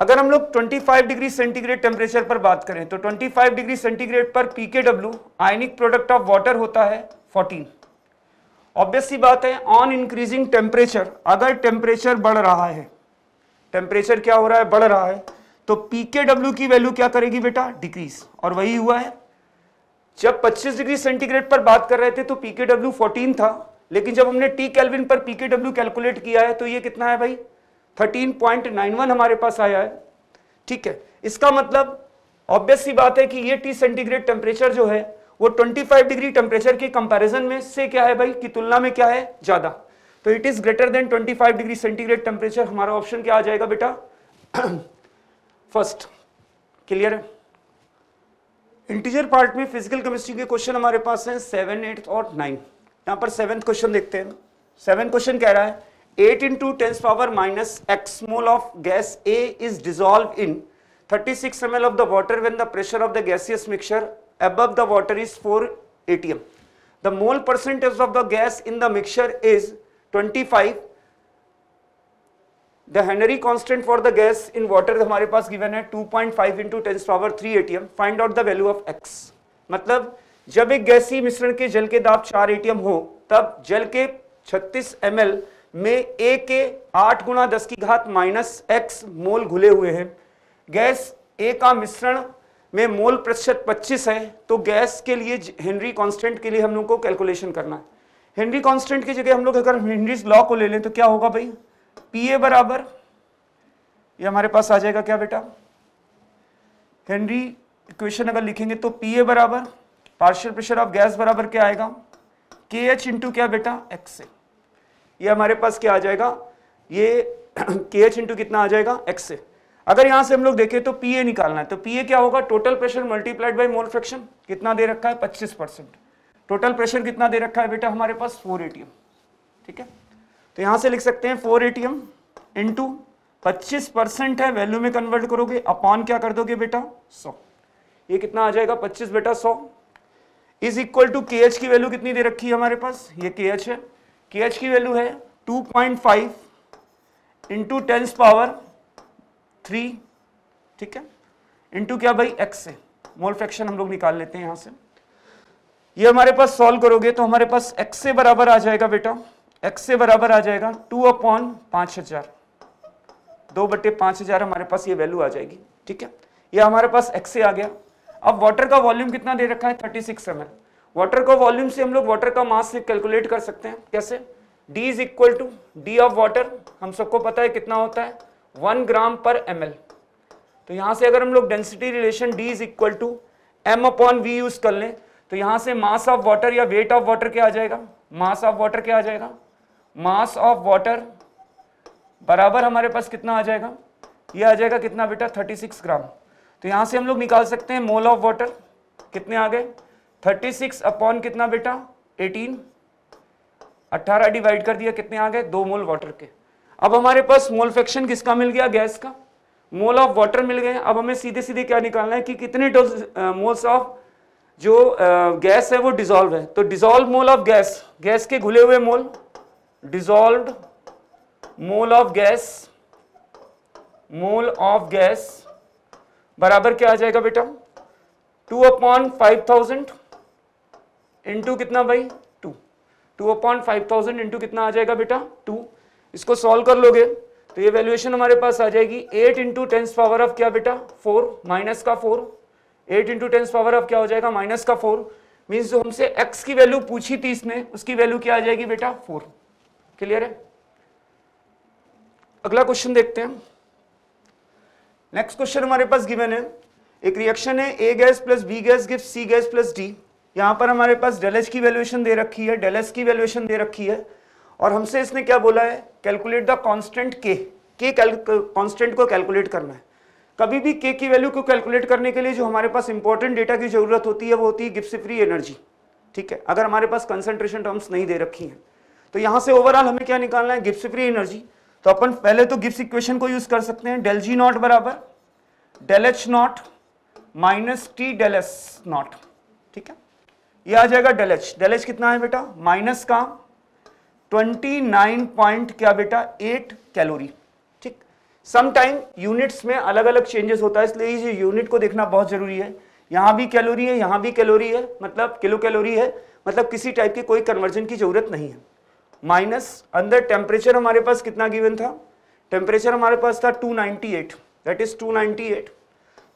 अगर हम लोग 25 डिग्री सेंटीग्रेड टेम्परेचर पर बात करें तो 25 डिग्री सेंटीग्रेड पर P K W ionic product of water होता है 14 ऑब्वियस सी बात है ऑन इंक्रीजिंग टेम्परेचर अगर टेम्परेचर बढ़ रहा है टेम्परेचर क्या हो रहा है बढ़ रहा है तो पी के डब्ल्यू की वैल्यू क्या करेगी बेटा डिक्रीज और वही हुआ है जब 25 डिग्री सेंटीग्रेड पर बात कर रहे थे तो पीकेडब्ल्यू 14 था लेकिन जब हमने टी कैलविन पर पीकेडब्ल्यू कैलकुलेट किया है तो ये कितना है भाई 13.91 हमारे पास आया है ठीक है इसका मतलब ऑब्वियस सी बात है कि ये टी सेंटीग्रेड टेम्परेचर जो है वो 25 डिग्री टेम्परेचर के कंपेरिजन में से क्या है भाई की तुलना में क्या है ज्यादा तो it is greater than five degree centigrade temperature हमारा ऑप्शन क्या आ जाएगा बेटा फर्स्ट क्लियर है इंटीजर पार्ट में फिजिकल केमिस्ट्री के क्वेश्चन हमारे पास हैं सेवन एट और नाइन यहाँ पर सेवन क्वेश्चन देखते हैं सेवन क्वेश्चन कह रहा है eight into tens power minus X mole of gas A is dissolve in 36 ml of the water when the pressure of the gaseous mixture above the water is 4 atm. The mole percentage of the gas in the mixture is 25 the Henry constant for the gas in water हमारे पास given है 2.5 point five into tens power three ATM find out the value of X मतलब जब एक गैसीय मिश्रण के जल के दाब चार एटीएम हो तब जल के 36 एम में ए के आठ गुना दस की घात माइनस एक्स मोल घुले हुए हैं गैस ए का मिश्रण में मोल प्रतिशत 25 है तो गैस के लिए हेनरी कांस्टेंट के लिए हम लोग को कैलकुलेशन करना है हेनरी कांस्टेंट की जगह हम लोग अगर हेनरीज लॉ को ले लें तो क्या होगा भाई पी ए बराबर ये हमारे पास आ जाएगा क्या बेटा हेनरी इक्वेशन अगर लिखेंगे तो पी ए बराबर पार्शियल प्रेशर ऑफ गैस बराबर क्या आएगा के एच इंटू क्या बेटा एक्स ए ये हमारे पास क्या आ जाएगा ये के एच इंटू कितना आ जाएगा एक्स ए अगर यहां से हम लोग देखें तो पीए निकालना है तो पीए क्या होगा total pressure multiplied by mole fraction कितना दे रखा है पच्चीस परसेंट टोटल प्रेशर कितना दे रखा है बेटा हमारे पास फोर एटीएम ठीक है तो यहां से लिख सकते हैं four A T M into पच्चीस परसेंट है वैल्यू में कन्वर्ट करोगे अपॉन क्या कर दोगे बेटा सौ ये कितना आ जाएगा पच्चीस बेटा सौ is equal to K H की वैल्यू कितनी दे रखी है हमारे पास ये के एच है के एच की वैल्यू है two point five into tens power three ठीक है इंटू क्या भाई एक्स से मोल फ्रैक्शन हम लोग निकाल लेते हैं यहां से ये हमारे पास सॉल्व करोगे तो हमारे पास एक्स से बराबर आ जाएगा बेटा एक्स से बराबर आ जाएगा टू अपॉन पांच हजार दो बटे पांच हजार हमारे पास ये वैल्यू आ जाएगी ठीक है ये हमारे पास एक्स से आ गया अब वाटर का वॉल्यूम कितना दे रखा है थर्टी सिक्स एम वाटर का वॉल्यूम से हम लोग वाटर का मास से कैलकुलेट कर सकते हैं कैसे d is equal to D of water हम सबको पता है कितना होता है वन ग्राम पर एम तो यहाँ से अगर हम लोग density relation D is equal to M upon V use कर लें तो यहाँ से मास ऑफ वाटर या वेट ऑफ वाटर क्या आ जाएगा मास ऑफ वाटर क्या आ जाएगा मास ऑफ वाटर बराबर हमारे पास कितना आ जाएगा ये आ जाएगा कितना बेटा 36 ग्राम तो यहां से हम लोग निकाल सकते हैं मोल ऑफ वाटर कितने आ गए 36 अपॉन कितना बेटा 18 18 डिवाइड कर दिया कितने आ गए दो मोल वाटर के अब हमारे पास मोल फ्रैक्शन किसका मिल गया गैस का मोल ऑफ वाटर मिल गए अब हमें सीधे सीधे क्या निकालना है कि कितने मोल्स ऑफ जो गैस है वो डिजोल्व है तो dissolve mole of gas gas के घुले हुए mole dissolved mole of gas mole of gas बराबर क्या आ जाएगा बेटा two upon five thousand into कितना भाई two two upon five thousand into कितना आ जाएगा बेटा टू इसको सॉल्व कर लोगे तो ये वैल्यूएशन हमारे पास आ जाएगी eight into tens power of क्या बेटा फोर माइनस का four eight into tens power of क्या हो जाएगा माइनस का फोर मीन्स जो हमसे एक्स की वैल्यू पूछी थी इसने उसकी वैल्यू क्या आ जाएगी बेटा फोर क्लियर है अगला क्वेश्चन देखते हैं नेक्स्ट क्वेश्चन हमारे पास गिवन है एक रिएक्शन है A gas plus B gas give C gas plus D यहां पर हमारे पास डेलेस की वैल्यूएशन दे रखी है डेलेस की वैल्यूएशन दे रखी है और हमसे इसने क्या बोला है कैलकुलेट द कांस्टेंट के के कांस्टेंट को कैलकुलेट करना है कभी भी के की वैल्यू को कैलकुलेट करने के लिए जो हमारे पास इंपॉर्टेंट डेटा की जरूरत होती है वो होती है गिप्स फ्री एनर्जी ठीक है अगर हमारे पास कंसंट्रेशन टर्म्स नहीं दे रखी है तो यहां से ओवरऑल हमें क्या निकालना है गिप्स फ्री एनर्जी तो अपन पहले तो गिप्स इक्वेशन को यूज कर सकते हैं डेल जी नॉट बराबर del H naught minus T del S naught ठीक है ये आ जाएगा डेल एच डेल एच कितना है बेटा माइनस का 29 पॉइंट क्या बेटा 8 कैलोरी ठीक समटाइम यूनिट्स में अलग अलग चेंजेस होता है इसलिए ये यूनिट को देखना बहुत जरूरी है यहां भी कैलोरी है यहां भी कैलोरी है मतलब किलो कैलोरी है मतलब किसी टाइप की कोई कन्वर्जन की जरूरत नहीं है माइनस अंदर टेम्परेचर हमारे पास कितना गिवन था टेम्परेचर हमारे पास था 298 दैट इज 298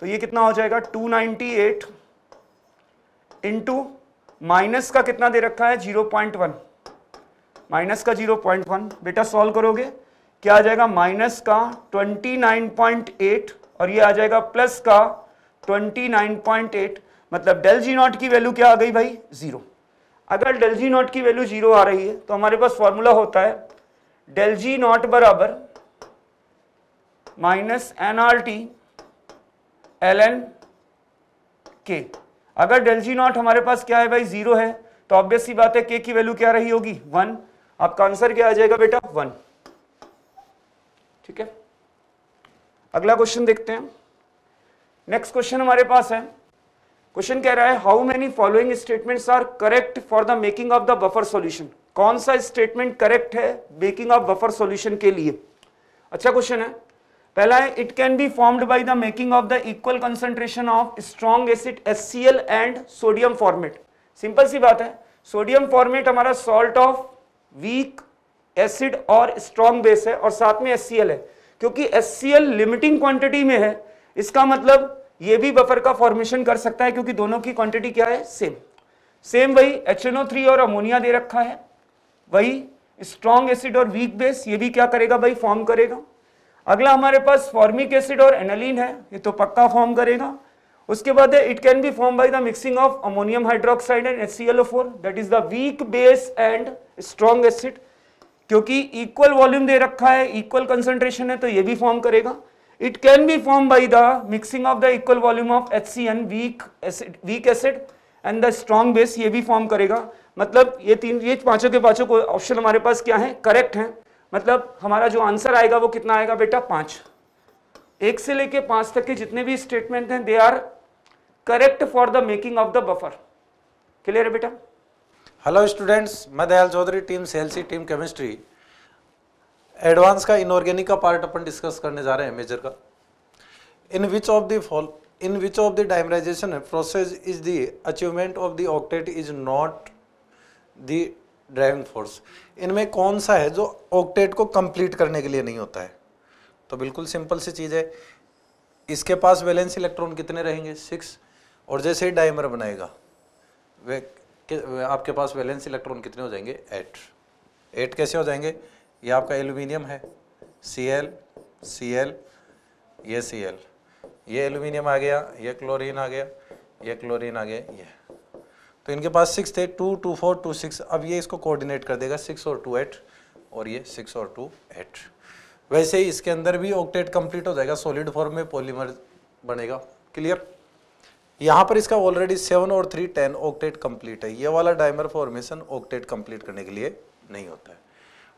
तो ये कितना हो जाएगा 298 नाइनटी एट इंटू माइनस का कितना दे रखा है 0.1 माइनस का 0.1 बेटा सॉल्व करोगे क्या आ जाएगा माइनस का 29.8 और ये आ जाएगा प्लस का 29.8 मतलब डेल जी नॉट की वैल्यू क्या आ गई भाई जीरो अगर डेल जी नॉट की वैल्यू जीरो आ रही है तो हमारे पास फॉर्मूला होता है डेल जी नॉट बराबर minus N R T L N K अगर डेल जी नॉट हमारे पास क्या है भाई जीरो है तो ऑब्वियस सी बात है के की वैल्यू क्या रही होगी वन आपका आंसर क्या आ जाएगा बेटा वन ठीक है अगला क्वेश्चन देखते हैं नेक्स्ट क्वेश्चन हमारे पास है क्वेश्चन कह रहा है how many following statements are correct for the making of the buffer solution कौन सा स्टेटमेंट करेक्ट है मेकिंग ऑफ बफर सॉल्यूशन के लिए अच्छा क्वेश्चन है पहला है it can be formed by the making of the equal concentration of strong acid S and sodium formate simple सी बात है सोडियम फॉर्मेट हमारा सॉल्ट ऑफ वीक एसिड और स्ट्रॉन्ग बेस है और साथ में एस है क्योंकि एस लिमिटिंग क्वांटिटी में है इसका मतलब ये भी बफर का फॉर्मेशन कर सकता है क्योंकि दोनों की क्वांटिटी क्या है सेम सेम वही एच और अमोनिया दे रखा है वही स्ट्रॉन्ग एसिड और वीक बेस ये भी क्या करेगा भाई फॉर्म करेगा अगला हमारे पास फॉर्मिक एसिड और एनालिन है ये तो पक्का फॉर्म करेगा उसके बाद it can be form by the mixing of ammonium hydroxide and H C L O four that is the weak base and strong acid क्योंकि इक्वल वॉल्यूम दे रखा है इक्वल कंसेंट्रेशन है तो ये भी फॉर्म करेगा It can be formed by the mixing of the equal volume of HCN weak acid, weak acid and the strong base ये भी form करेगा मतलब ये तीन ये पांचों के पांचों को ऑप्शन हमारे पास क्या है करेक्ट है मतलब हमारा जो आंसर आएगा वो कितना आएगा बेटा पांच एक से लेके पांच तक के जितने भी स्टेटमेंट हैं they are correct for the making of the buffer clear है बेटा हेलो स्टूडेंट्स मैं दयाल चौधरी टीम सेल्सी टीम केमिस्ट्री एडवांस का इनऑर्गेनिक का पार्ट अपन डिस्कस करने जा रहे हैं मेजर का in which of the fall in which of the dimerization process is the achievement of the octet is not the driving force इनमें कौन सा है जो ऑक्टेट को कंप्लीट करने के लिए नहीं होता है तो बिल्कुल सिंपल सी चीज़ है इसके पास वैलेंस इलेक्ट्रॉन कितने रहेंगे सिक्स और जैसे ही डाइमर बनाएगा वे, वे आपके पास वैलेंस इलेक्ट्रॉन कितने हो जाएंगे एट एट कैसे हो जाएंगे ये आपका एल्यूमिनियम है सी एल सी एल ये सी एल ये एल्यूमिनियम आ गया ये क्लोरीन आ गया ये क्लोरीन आ गया ये तो इनके पास सिक्स थे two two four two six अब ये इसको कोऑर्डिनेट कर देगा सिक्स और टू एट और ये सिक्स और टू एट वैसे ही इसके अंदर भी ऑक्टेट कंप्लीट हो जाएगा सॉलिड फॉर्म में पॉलीमर बनेगा क्लियर यहाँ पर इसका ऑलरेडी सेवन और थ्री टेन ऑक्टेट कंप्लीट है ये वाला डायमर फॉर्मेशन ऑक्टेट कंप्लीट करने के लिए नहीं होता है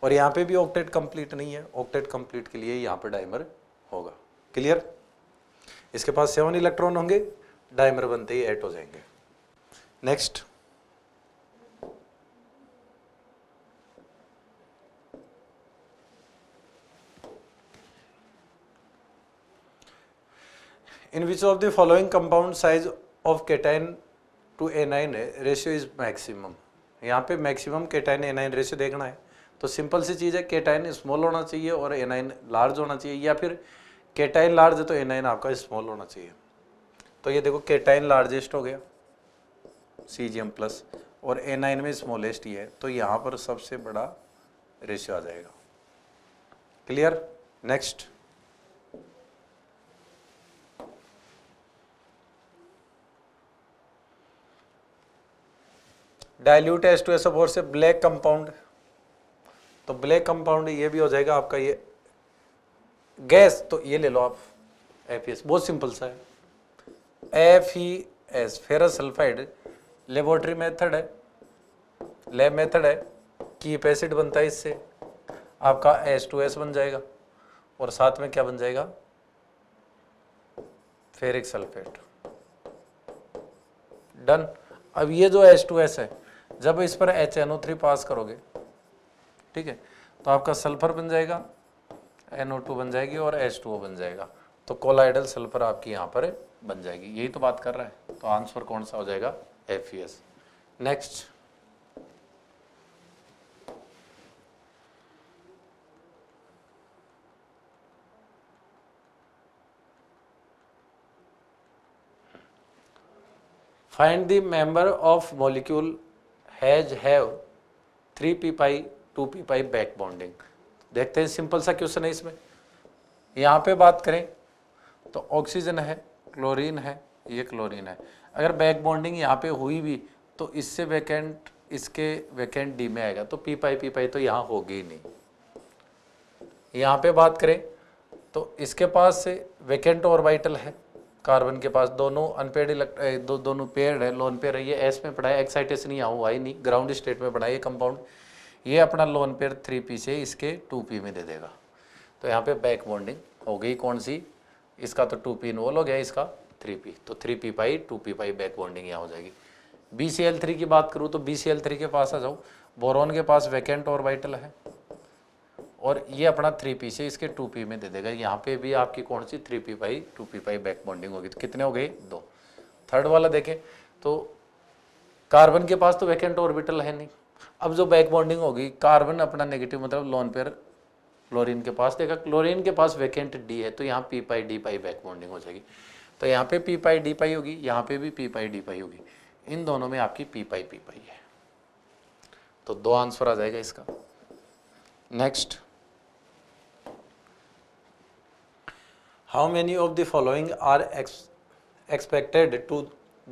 और यहाँ पे भी ऑक्टेट कंप्लीट नहीं है ऑक्टेट कंप्लीट के लिए यहां पे डायमर होगा क्लियर इसके पास सेवन इलेक्ट्रॉन होंगे डायमर बनते ही एट हो जाएंगे next in which of the following compound size of cation to anion ratio is maximum यहां पे maximum cation anion ratio देखना है तो सिंपल सी चीज़ है केटाइन स्मॉल होना चाहिए और एनाइन लार्ज होना चाहिए या फिर केटाइन लार्ज है तो एनाइन आपका स्मॉल होना चाहिए तो ये देखो केटाइन लार्जेस्ट हो गया सी जी एम प्लस और एनाइन में स्मॉलेस्ट ही है तो यहाँ पर सबसे बड़ा रेशियो आ जाएगा clear next dilute S two S से ब्लैक कंपाउंड तो ब्लैक कंपाउंड ये भी हो जाएगा आपका ये गैस तो ये ले लो आप एफ एस e बहुत सिंपल सा है F E S ferrous sulphide laboratory method है लैब मेथड है कीप एसिड बनता है इससे आपका एस टू एस बन जाएगा और साथ में क्या बन जाएगा फेरिक सल्फेट डन अब ये जो एस टू एस है जब इस पर एच एन ओ थ्री पास करोगे ठीक है तो आपका सल्फर बन जाएगा टू बन जाएगी और टू बन जाएगा तो कोलाइडल सल्फर आपकी यहाँ पर बन जाएगी यही तो बात कर रहा है तो आंसर कौन सा हो जाएगा F next find the member of molecule has have three p pi two p pi back bonding देखते हैं सिंपल सा क्वेश्चन है इसमें यहाँ पे बात करें तो ऑक्सीजन है क्लोरीन है ये क्लोरीन है अगर बैक बॉन्डिंग यहाँ पे हुई भी तो इससे वैकेंट इसके वैकेंट डी में आएगा तो पी पाई पी पाई तो यहाँ होगी ही नहीं यहाँ पे बात करें तो इसके पास से वैकेंट और वाइटल है कार्बन के पास दोनों अनपेड इलेक्ट्र दो, दोनों पेड है लोन पेड है ये एस में पढ़ाया एक्साइटेशन यहाँ हुआ ही नहीं ग्राउंड स्टेट में पढ़ा है कंपाउंड ये अपना लोन पेयर थ्री पी से इसके टू पी में दे देगा तो यहाँ पे बैक बॉन्डिंग हो गई कौन सी इसका तो टू पी इन्वॉल्व हो गया इसका थ्री पी तो three p pi two p pi back bonding यहाँ हो जाएगी बी सी एल थ्री की बात करूँ तो बी सी एल थ्री के पास आ जाऊँ बोरोन के पास वैकेंट और वाइटल है और ये अपना थ्री पी से इसके टू पी में दे देगा यहाँ पे भी आपकी कौन सी three p pi two p pi back bonding होगी तो कितने हो गए दो थर्ड वाला देखें तो कार्बन के पास तो वैकेंट ऑर्बिटल है नहीं अब जो बैक बॉन्डिंग होगी कार्बन अपना नेगेटिव मतलब लोन पेयर क्लोरीन के पास देखा क्लोरीन के पास वैकेंट डी है तो यहाँ p pi d pi back bonding हो जाएगी तो यहाँ पे पी पाई डी पाई होगी यहाँ पे भी पी पाई डी पाई होगी इन दोनों में आपकी पी पाई पी पाई है तो दो आंसर आ जाएगा इसका next how many of the following are expected to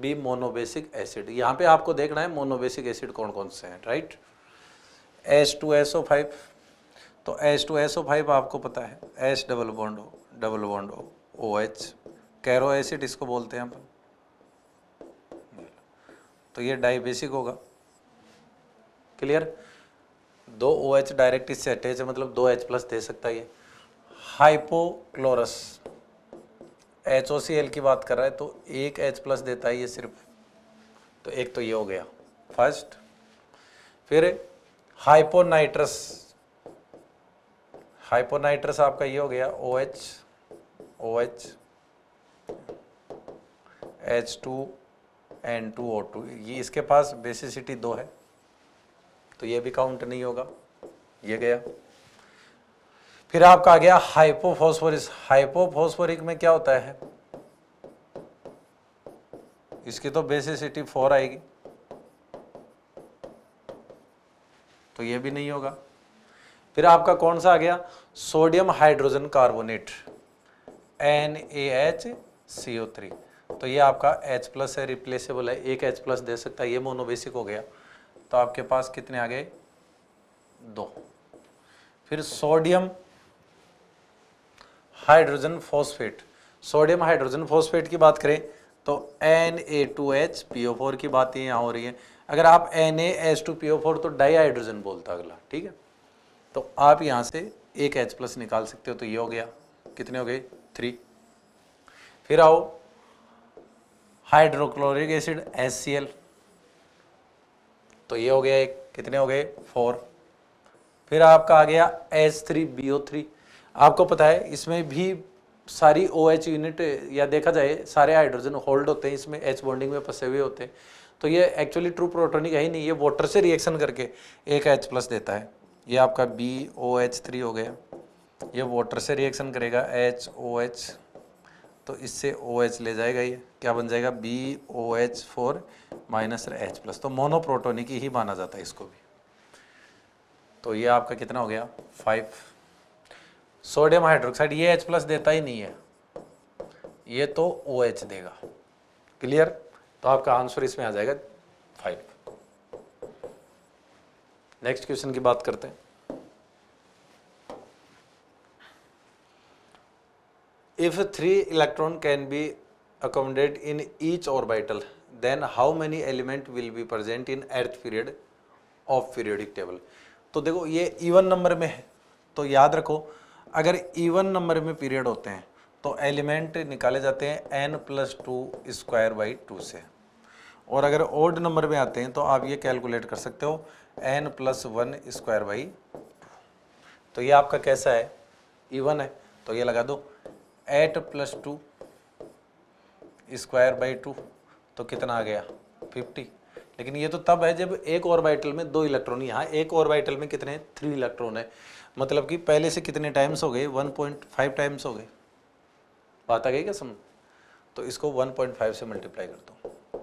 be monobasic acid यहाँ पे आपको देखना है मोनोबेसिक एसिड कौन कौन से हैं right S two S O five तो S two S O five आपको पता है S double bond double bond O O H Caro acid इसको बोलते हैं हम तो ये डाइबेसिक होगा क्लियर दो ओ एच डायरेक्ट इससे अटैच है मतलब दो एच प्लस दे सकता है ये hypochlorous H O C L की बात कर रहा है तो एक एच प्लस देता है ये सिर्फ तो एक तो ये हो गया फर्स्ट फिर हाइपोनाइट्रस हाइपोनाइट्रस आपका ये हो गया O H O H H two N two O two ये इसके पास बेसिसिटी दो है तो ये भी काउंट नहीं होगा ये गया फिर आपका आ गया हाइपोफोस्फोरिस हाइपोफोस्फोरिक में क्या होता है इसकी तो बेसिसिटी फोर आएगी तो ये भी नहीं होगा फिर आपका कौन सा आ गया sodium hydrogen carbonate N A H C O three तो ये आपका H प्लस है रिप्लेसेबल है एक H प्लस दे सकता है ये मोनोबेसिक हो गया तो आपके पास कितने आ गए दो फिर sodium hydrogen phosphate sodium hydrogen phosphate की बात करें तो N A two H P O four की बातें यहाँ हो रही हैं अगर आप N A H two P O four तो डाई हाइड्रोजन बोलता अगला ठीक है तो आप यहाँ से एक एच प्लस निकाल सकते हो तो ये हो गया कितने हो गए थ्री फिर आओ hydrochloric acid S C L तो ये हो गया एक कितने हो गए फोर फिर आपका आ गया S three B O three आपको पता है इसमें भी सारी ओ OH यूनिट या देखा जाए सारे हाइड्रोजन होल्ड होते हैं इसमें एच बॉन्डिंग में फंसे हुए होते हैं तो ये एक्चुअली ट्रू प्रोटोनिक है ही नहीं ये वाटर से रिएक्शन करके एक एच प्लस देता है ये आपका बी ओ एच थ्री हो गया ये वाटर से रिएक्शन करेगा एच ओ एच तो इससे ओ OH ले जाएगा ये क्या बन जाएगा B O H four minus H plus तो मोनोप्रोटोनिक ही माना जाता है इसको भी तो ये आपका कितना हो गया फाइव सोडियम हाइड्रोक्साइड ये H प्लस देता ही नहीं है ये तो OH देगा क्लियर तो आपका आंसर इसमें आ जाएगा फाइव नेक्स्ट क्वेश्चन की बात करते हैं if three electron can be accommodate in each orbital then how many element will be present in eighth period of periodic table तो देखो ये इवन नंबर में है तो याद रखो अगर इवन नंबर में पीरियड होते हैं तो एलिमेंट निकाले जाते हैं n plus two square by two से और अगर ओड नंबर में आते हैं तो आप ये कैलकुलेट कर सकते हो n plus one square by two तो ये आपका कैसा है इवन है तो ये लगा दो eight plus two square by two तो कितना आ गया फिफ्टी लेकिन ये तो तब है जब एक बाइटल में दो इलेक्ट्रॉन यहाँ एक बाइटल में कितने हैं थ्री इलेक्ट्रॉन है मतलब कि पहले से कितने टाइम्स हो गए 1.5 टाइम्स हो गए बात आ गई क्या समझ तो इसको 1.5 से मल्टीप्लाई कर दो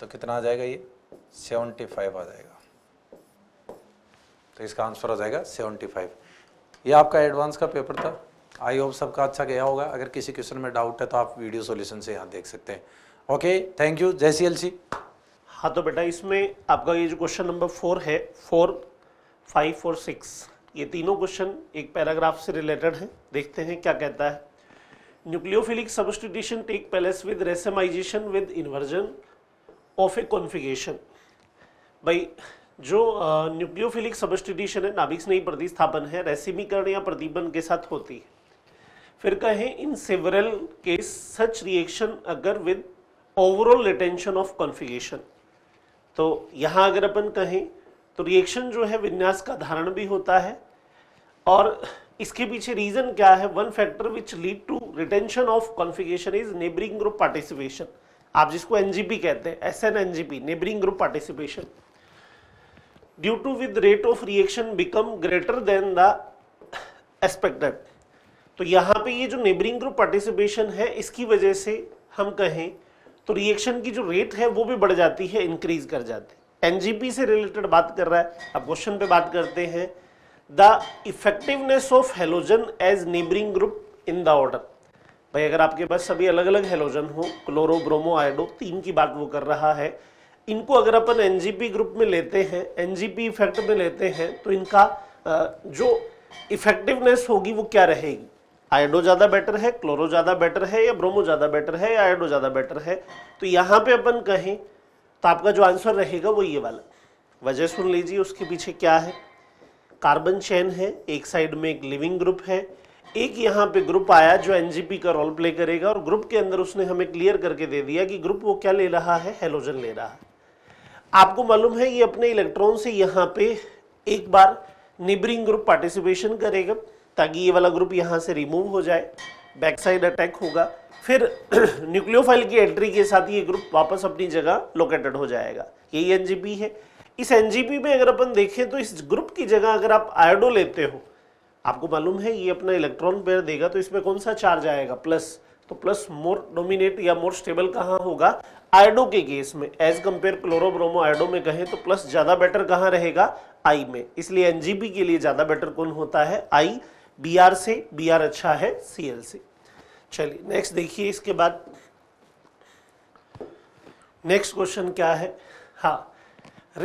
तो कितना आ जाएगा ये 75 आ जाएगा तो इसका आंसर आ जाएगा 75 ये आपका एडवांस का पेपर था आई होप सबका अच्छा गया होगा अगर किसी क्वेश्चन में डाउट है तो आप वीडियो सोल्यूशन से यहाँ देख सकते हैं ओके थैंक यू जय सी हाँ तो बेटा इसमें आपका ये जो क्वेश्चन नंबर फोर है फोर फाइव और सिक्स ये तीनों क्वेश्चन एक पैराग्राफ से रिलेटेड हैं देखते हैं क्या कहता है nucleophilic substitution take place with racemization with inversion of a configuration भाई जो न्यूक्लियोफिलिक सब्सटीट्यूशन है नाभिक स्नेही प्रतिस्थापन है रेसिमीकरण या प्रतिबंध के साथ होती है फिर कहें in several case such reaction अगर with overall retention of configuration तो यहाँ अगर अपन कहें तो रिएक्शन जो है विन्यास का धारण भी होता है और इसके पीछे रीजन क्या है one factor which lead to retention of configuration is neighbouring group participation आप जिसको एनजीपी कहते हैं S N NGP neighbouring group participation due to with rate of reaction become greater than the expected तो यहाँ पे ये जो नेबरिंग ग्रुप पार्टिसिपेशन है इसकी वजह से हम कहें तो रिएक्शन की जो रेट है वो भी बढ़ जाती है इंक्रीज कर जाती एनजीपी से रिलेटेड बात कर रहा है अब क्वेश्चन पे बात करते हैं the effectiveness of halogen as neighbouring group in the order भाई अगर आपके पास सभी अलग अलग हेलोजन हो क्लोरो ब्रोमो आयोडो तीन की बात वो कर रहा है इनको अगर अपन एनजीपी ग्रुप में लेते हैं एनजीपी इफेक्ट में लेते हैं तो इनका जो इफेक्टिवनेस होगी वो क्या रहेगी आयोडो ज़्यादा बेटर है क्लोरो ज़्यादा बेटर है या ब्रोमो ज़्यादा बेटर है या आयोडो ज़्यादा बेटर है तो यहां पे अपन कहें तो आपका जो आंसर रहेगा वो ये वाला वजह सुन लीजिए उसके पीछे क्या है कार्बन चैन है एक साइड में एक लिविंग ग्रुप है एक यहाँ पे ग्रुप आया जो एनजीपी का रोल प्ले करेगा और ग्रुप के अंदर उसने हमें क्लियर करके दे दिया कि ग्रुप वो क्या ले रहा है हेलोजन ले रहा है आपको मालूम है ये अपने इलेक्ट्रॉन से यहाँ पे एक बार निबरिंग ग्रुप पार्टिसिपेशन करेगा ताकि ये वाला ग्रुप यहाँ से रिमूव हो जाए बैक साइड अटैक होगा फिर न्यूक्लियोफाइल की एंट्री के साथ ये ग्रुप वापस अपनी जगह लोकेटेड हो जाएगा यही एनजीपी है इस एनजीपी में अगर अपन देखें तो इस ग्रुप की जगह अगर आप आयोडो लेते हो आपको मालूम है ये अपना इलेक्ट्रॉन पेयर देगा तो इसमें कौन सा चार्ज आएगा प्लस तो प्लस मोर डोमिनेट या मोर स्टेबल कहाँ होगा आयोडो के केस में एज कंपेयर क्लोरोब्रोमो आयोडो में कहें तो प्लस ज़्यादा बेटर कहाँ रहेगा आई में इसलिए एनजीपी के लिए ज़्यादा बेटर कौन होता है आई बी आर से बी आर अच्छा है सी एल से चलिए नेक्स्ट देखिए इसके बाद नेक्स्ट क्वेश्चन क्या है हा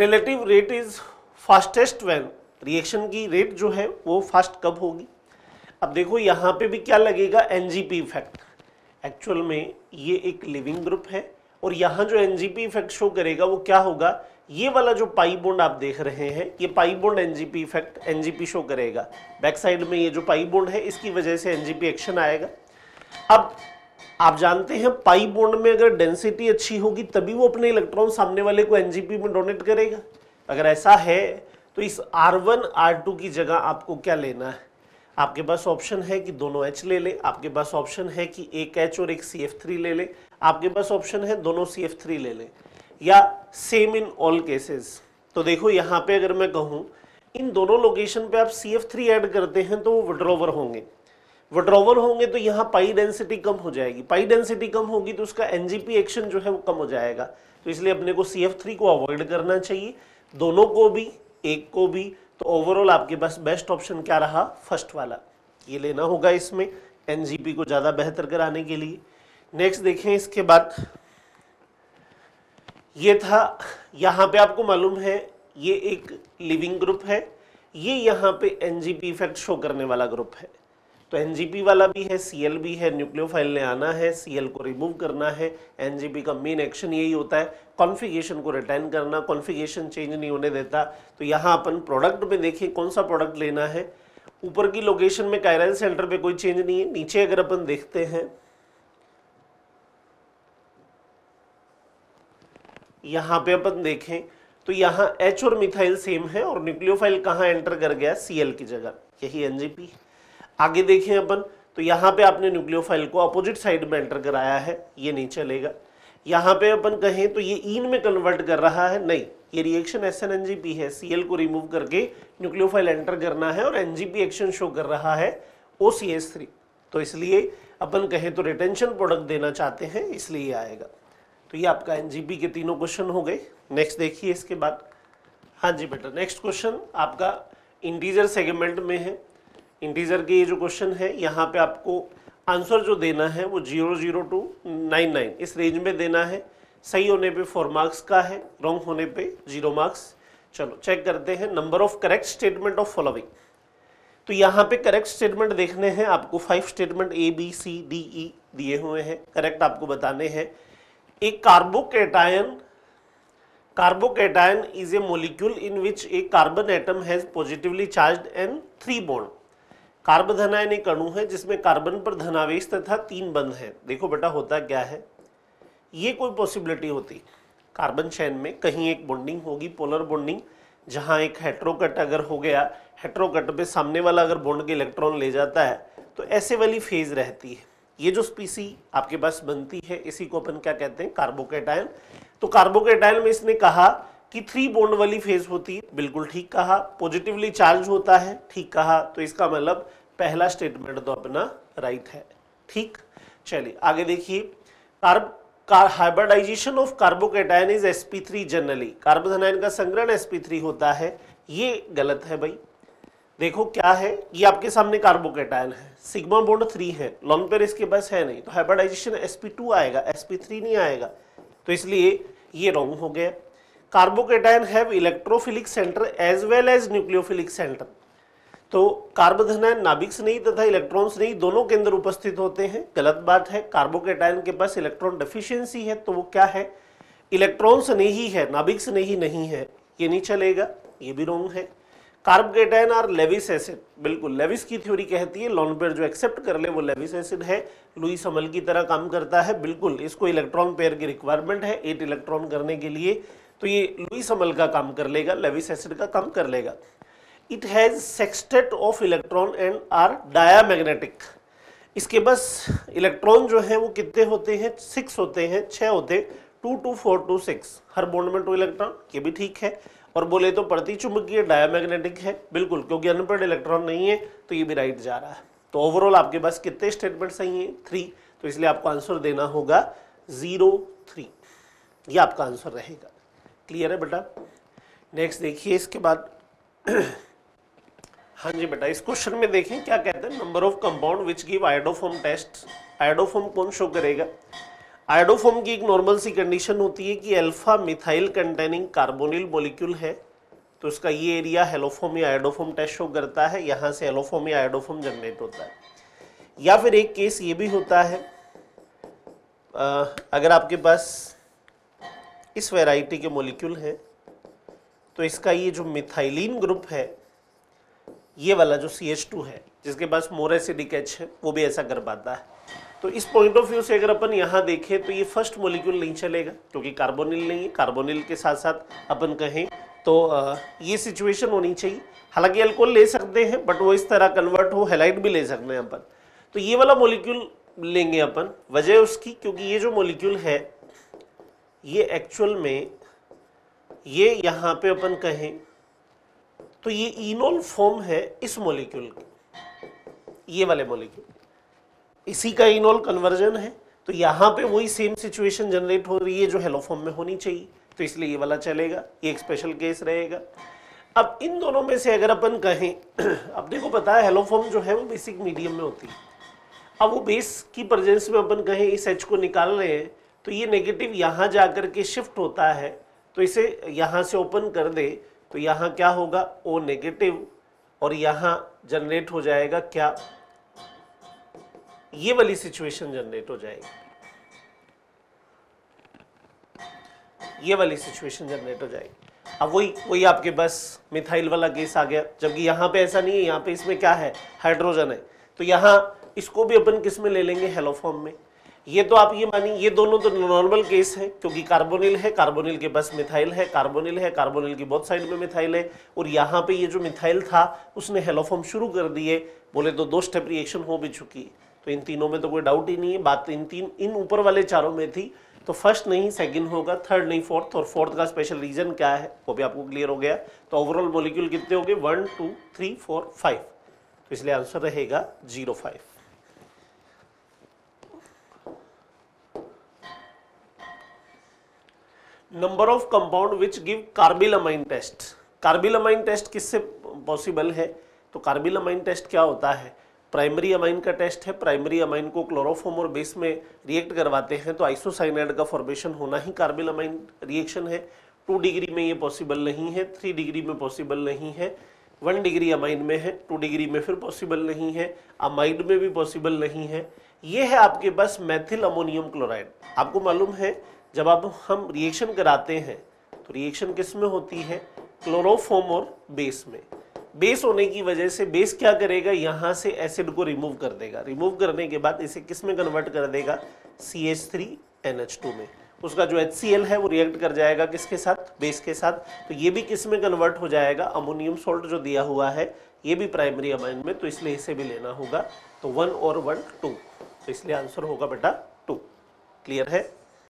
relative rate is fastest when reaction की रेट जो है वो फास्ट कब होगी अब देखो यहाँ पे भी क्या लगेगा एनजीपी इफेक्ट एक्चुअल में ये एक लिविंग ग्रुप है और यहां जो एनजीपी इफेक्ट शो करेगा वो क्या होगा ये वाला जो पाई बोन्ड आप देख रहे हैं ये pi bond NGP effect NGP show करेगा बैक साइड में ये जो पाई बोन्ड है इसकी वजह से एनजीपी एक्शन आएगा अब आप जानते हैं पाई बॉन्ड में अगर डेंसिटी अच्छी होगी तभी वो अपने इलेक्ट्रॉन सामने वाले को एनजीपी में डोनेट करेगा अगर ऐसा है तो इस आर टू की जगह आपको क्या लेना है आपके पास ऑप्शन है कि दोनों एच ले ले आपके पास ऑप्शन है कि एक एच और एक सी एफ थ्री ले ले आपके पास ऑप्शन है दोनों सी एफ थ्री ले ले या सेम इन ऑल केसेस तो देखो यहाँ पे अगर मैं कहूँ इन दोनों लोकेशन पे आप सी एफ थ्री एड करते हैं तो वो विड्रोवर होंगे विड्रोवल होंगे तो यहाँ पाई डेंसिटी कम हो जाएगी पाई डेंसिटी कम होगी तो उसका एनजीपी एक्शन जो है वो कम हो जाएगा तो इसलिए अपने को सी एफ थ्री को अवॉइड करना चाहिए दोनों को भी एक को भी तो ओवरऑल आपके पास बेस्ट ऑप्शन क्या रहा फर्स्ट वाला ये लेना होगा इसमें एनजीपी को ज़्यादा बेहतर कराने के लिए नेक्स्ट देखें इसके बाद ये था यहाँ पे आपको मालूम है ये एक लिविंग ग्रुप है ये यहाँ पे एनजीपी इफेक्ट शो करने वाला ग्रुप है तो एन वाला भी है सी भी है न्यूक्लियोफाइल ने आना है सी को रिमूव करना है एन का मेन एक्शन यही होता है कॉन्फ़िगरेशन को रिटर्न करना कॉन्फ़िगरेशन चेंज नहीं होने देता तो यहाँ अपन प्रोडक्ट में देखिए कौन सा प्रोडक्ट लेना है ऊपर की लोकेशन में कायरल सेंटर पे कोई चेंज नहीं है नीचे अगर अपन देखते हैं यहाँ पे अपन देखें तो यहाँ एच और मिथाइल सेम है और न्यूक्लियोफाइल कहाँ एंटर कर गया सीएल की जगह यही एनजीपी है आगे देखें अपन तो यहाँ पे आपने न्यूक्लियोफाइल को अपोजिट साइड में एंटर कराया है ये नहीं चलेगा यहाँ पे अपन कहें तो ये ईन में कन्वर्ट कर रहा है नहीं ये रिएक्शन एस एन है सी को रिमूव करके न्यूक्लियोफाइल एंटर करना है और एन एक्शन शो कर रहा है ओ तो इसलिए अपन कहें तो रिटेंशन प्रोडक्ट देना चाहते हैं इसलिए आएगा तो ये आपका एन के तीनों क्वेश्चन हो गए नेक्स्ट देखिए इसके बाद हाँ जी बेटा नेक्स्ट क्वेश्चन आपका इंटीजर सेगमेंट में है इंटीजर की ये जो क्वेश्चन है यहाँ पे आपको आंसर जो देना है वो zero zero two nine nine इस रेंज में देना है सही होने पे फोर मार्क्स का है रॉन्ग होने पे जीरो मार्क्स चलो चेक करते हैं number of correct statement of following तो यहाँ पे करेक्ट स्टेटमेंट देखने हैं आपको five statement A B C D E दिए हुए हैं करेक्ट आपको बताने हैं एक carbocation carbocation is a molecule in which a carbon atom has positively charge and three bond कार्बधनायन एक अणु है जिसमें कार्बन पर धनावेश तथा तीन बंध हैं देखो बेटा होता क्या है ये कोई पॉसिबिलिटी होती कार्बन चैन में कहीं एक बॉन्डिंग होगी पोलर बॉन्डिंग जहां एक हेट्रोकट अगर हो गया हेट्रोकट पे सामने वाला अगर बॉन्ड के इलेक्ट्रॉन ले जाता है तो ऐसे वाली फेज रहती है ये जो स्पीसी आपके पास बनती है इसी को अपन क्या कहते हैं कार्बोकेटायन तो कार्बोकेटायन में इसने कहा कि थ्री बॉन्ड वाली फेज होती है बिल्कुल ठीक कहा पॉजिटिवली चार्ज होता है ठीक कहा तो इसका मतलब पहला स्टेटमेंट तो अपना राइट है ठीक चलिए आगे देखिए carb hybridization of carbocation is sp3 generally कार्बोधनाइन का संग्रहण sp3 होता है ये गलत है भाई देखो क्या है ये आपके सामने कार्बोकेटाइन है सिग्मा बोन्ड थ्री है लॉन्ग पेयर इसके पास है नहीं तो हाइब्रिडाइजेशन sp2 आएगा sp3 नहीं आएगा तो इसलिए ये रॉन्ग हो गया carbocation have electrophilic centre as well as nucleophilic centre तो कार्बोधनायन से नहीं तथा इलेक्ट्रॉन्स नहीं दोनों के अंदर उपस्थित होते हैं गलत बात है कार्बोकेटायन के पास इलेक्ट्रॉन डेफिशिएंसी है तो वो क्या है इलेक्ट्रॉन्स नहीं है से नहीं नहीं है ये नहीं चलेगा ये भी रॉन्ग है कार्बोकेटायन और लेविस एसिड बिल्कुल लेविस की थ्योरी कहती है लॉनपेयर जो एक्सेप्ट कर ले वो लेविस एसिड है लुई समल की तरह काम करता है बिल्कुल इसको इलेक्ट्रॉन पेयर की रिक्वायरमेंट है एट इलेक्ट्रॉन करने के लिए तो ये लुई समल का काम कर लेगा लेविस एसिड का काम कर लेगा it has sextet of electron and are magnetic इसके बस इलेक्ट्रॉन जो है वो कितने होते हैं सिक्स होते हैं छः होते हैं two two four two six हर बोन्ड में टू इलेक्ट्रॉन ये भी ठीक है और बोले तो प्रति चुंबकीय मैग्नेटिक है बिल्कुल क्योंकि अनपेड इलेक्ट्रॉन नहीं है तो ये भी राइट जा रहा है तो ओवरऑल आपके पास कितने स्टेटमेंट सही हैं थ्री तो इसलिए आपको आंसर देना होगा ज़ीरो थ्री ये आपका आंसर रहेगा क्लियर है बेटा नेक्स्ट देखिए इसके बाद हाँ जी बेटा इस क्वेश्चन में देखें क्या कहते हैं number of compound which give iodoform test iodoform कौन शो करेगा आयोडोफॉर्म की एक नॉर्मल सी कंडीशन होती है कि alpha methyl containing carbonyl molecule है तो उसका ये एरिया हेलोफोम या आयोडोफॉर्म टेस्ट शो करता है यहाँ से हेलोफॉर्म या आयोडोफॉर्म जनरेट होता है या फिर एक केस ये भी होता है आ, अगर आपके पास इस वेराइटी के मोलिक्यूल हैं तो इसका ये जो मिथाइलिन ग्रुप है ये वाला जो सी एच टू है जिसके पास मोर एसिडिक एच है वो भी ऐसा कर पाता है तो इस पॉइंट ऑफ व्यू से अगर अपन यहाँ देखें तो ये फर्स्ट मोलिक्यूल नहीं चलेगा क्योंकि कार्बोनिल नहीं है कार्बोनिल के साथ साथ अपन कहें तो ये सिचुएशन होनी चाहिए हालांकि अल्कोहल ले सकते हैं बट वो इस तरह कन्वर्ट हो हेलाइट भी ले सकते हैं अपन तो ये वाला मोलिक्यूल लेंगे अपन वजह उसकी क्योंकि ये जो मोलिक्यूल है ये एक्चुअल में ये यहाँ पे अपन कहें तो ये इनोल फॉर्म है इस मोलिक्यूल की ये वाले मोलिक्यूल इसी का इनोल कन्वर्जन है तो यहां पे वही सेम सिचुएशन जनरेट हो रही है जो हेलो फॉर्म में होनी चाहिए तो इसलिए ये वाला चलेगा ये एक स्पेशल केस रहेगा अब इन दोनों में से अगर अपन कहें अब देखो पता है हेलो फॉर्म जो है वो बेसिक मीडियम में होती है अब वो बेस की प्रजेंस में अपन कहें इस एच को निकाल रहे हैं तो ये नेगेटिव यहां जाकर के शिफ्ट होता है तो इसे यहां से ओपन कर दे तो यहाँ क्या होगा ओ नेगेटिव और यहाँ जनरेट हो जाएगा क्या ये वाली सिचुएशन जनरेट हो जाएगी ये वाली सिचुएशन जनरेट हो जाएगी अब वही वही आपके बस मिथाइल वाला केस आ गया जबकि यहां पे ऐसा नहीं है यहां पे इसमें क्या है हाइड्रोजन है तो यहां इसको भी अपन किस में ले लेंगे हेलोफॉर्म में ये तो आप ये मानिए ये दोनों तो नॉर्मल केस है क्योंकि कार्बोनिल है कार्बोनिल के बस मिथाइल है कार्बोनिल है कार्बोनिल की बहुत साइड में मिथाइल है और यहाँ पे ये जो मिथाइल था उसने हेलोफॉर्म शुरू कर दिए बोले तो दो स्टेप रिएक्शन हो भी चुकी है तो इन तीनों में तो कोई डाउट ही नहीं है बात इन तीन इन ऊपर वाले चारों में थी तो फर्स्ट नहीं सेकेंड होगा थर्ड नहीं फोर्थ और फोर्थ का स्पेशल रीजन क्या है वो भी आपको क्लियर हो गया तो ओवरऑल मोलिक्यूल कितने हो गए one two three four five तो इसलिए आंसर रहेगा zero five number of compound which give carbylamine test carbylamine test किससे पॉसिबल है तो कार्बिलमाइन टेस्ट क्या होता है प्राइमरी अमाइन का टेस्ट है प्राइमरी अमाइन को क्लोरोफॉम और बेस में रिएक्ट करवाते हैं तो आइसोसाइनाइड का फॉर्मेशन होना ही कार्बिलमाइन रिएक्शन है टू डिग्री में ये पॉसिबल नहीं है थ्री डिग्री में पॉसिबल नहीं है वन डिग्री अमाइन में है टू डिग्री में फिर पॉसिबल नहीं है अमाइड में भी पॉसिबल नहीं है ये है आपके पास मैथिल अमोनियम क्लोराइड आपको मालूम है जब अब हम रिएक्शन कराते हैं तो रिएक्शन किस में होती है क्लोरोफॉर्म और बेस में बेस होने की वजह से बेस क्या करेगा यहाँ से एसिड को रिमूव कर देगा रिमूव करने के बाद इसे किस में कन्वर्ट कर देगा C H three N H two में उसका जो एच सी एल है वो रिएक्ट कर जाएगा किसके साथ बेस के साथ तो ये भी किस में कन्वर्ट हो जाएगा अमोनियम सॉल्ट जो दिया हुआ है ये भी प्राइमरी अमाइन में तो इसलिए इसे भी लेना होगा तो वन और वन टू तो इसलिए आंसर होगा बेटा टू क्लियर है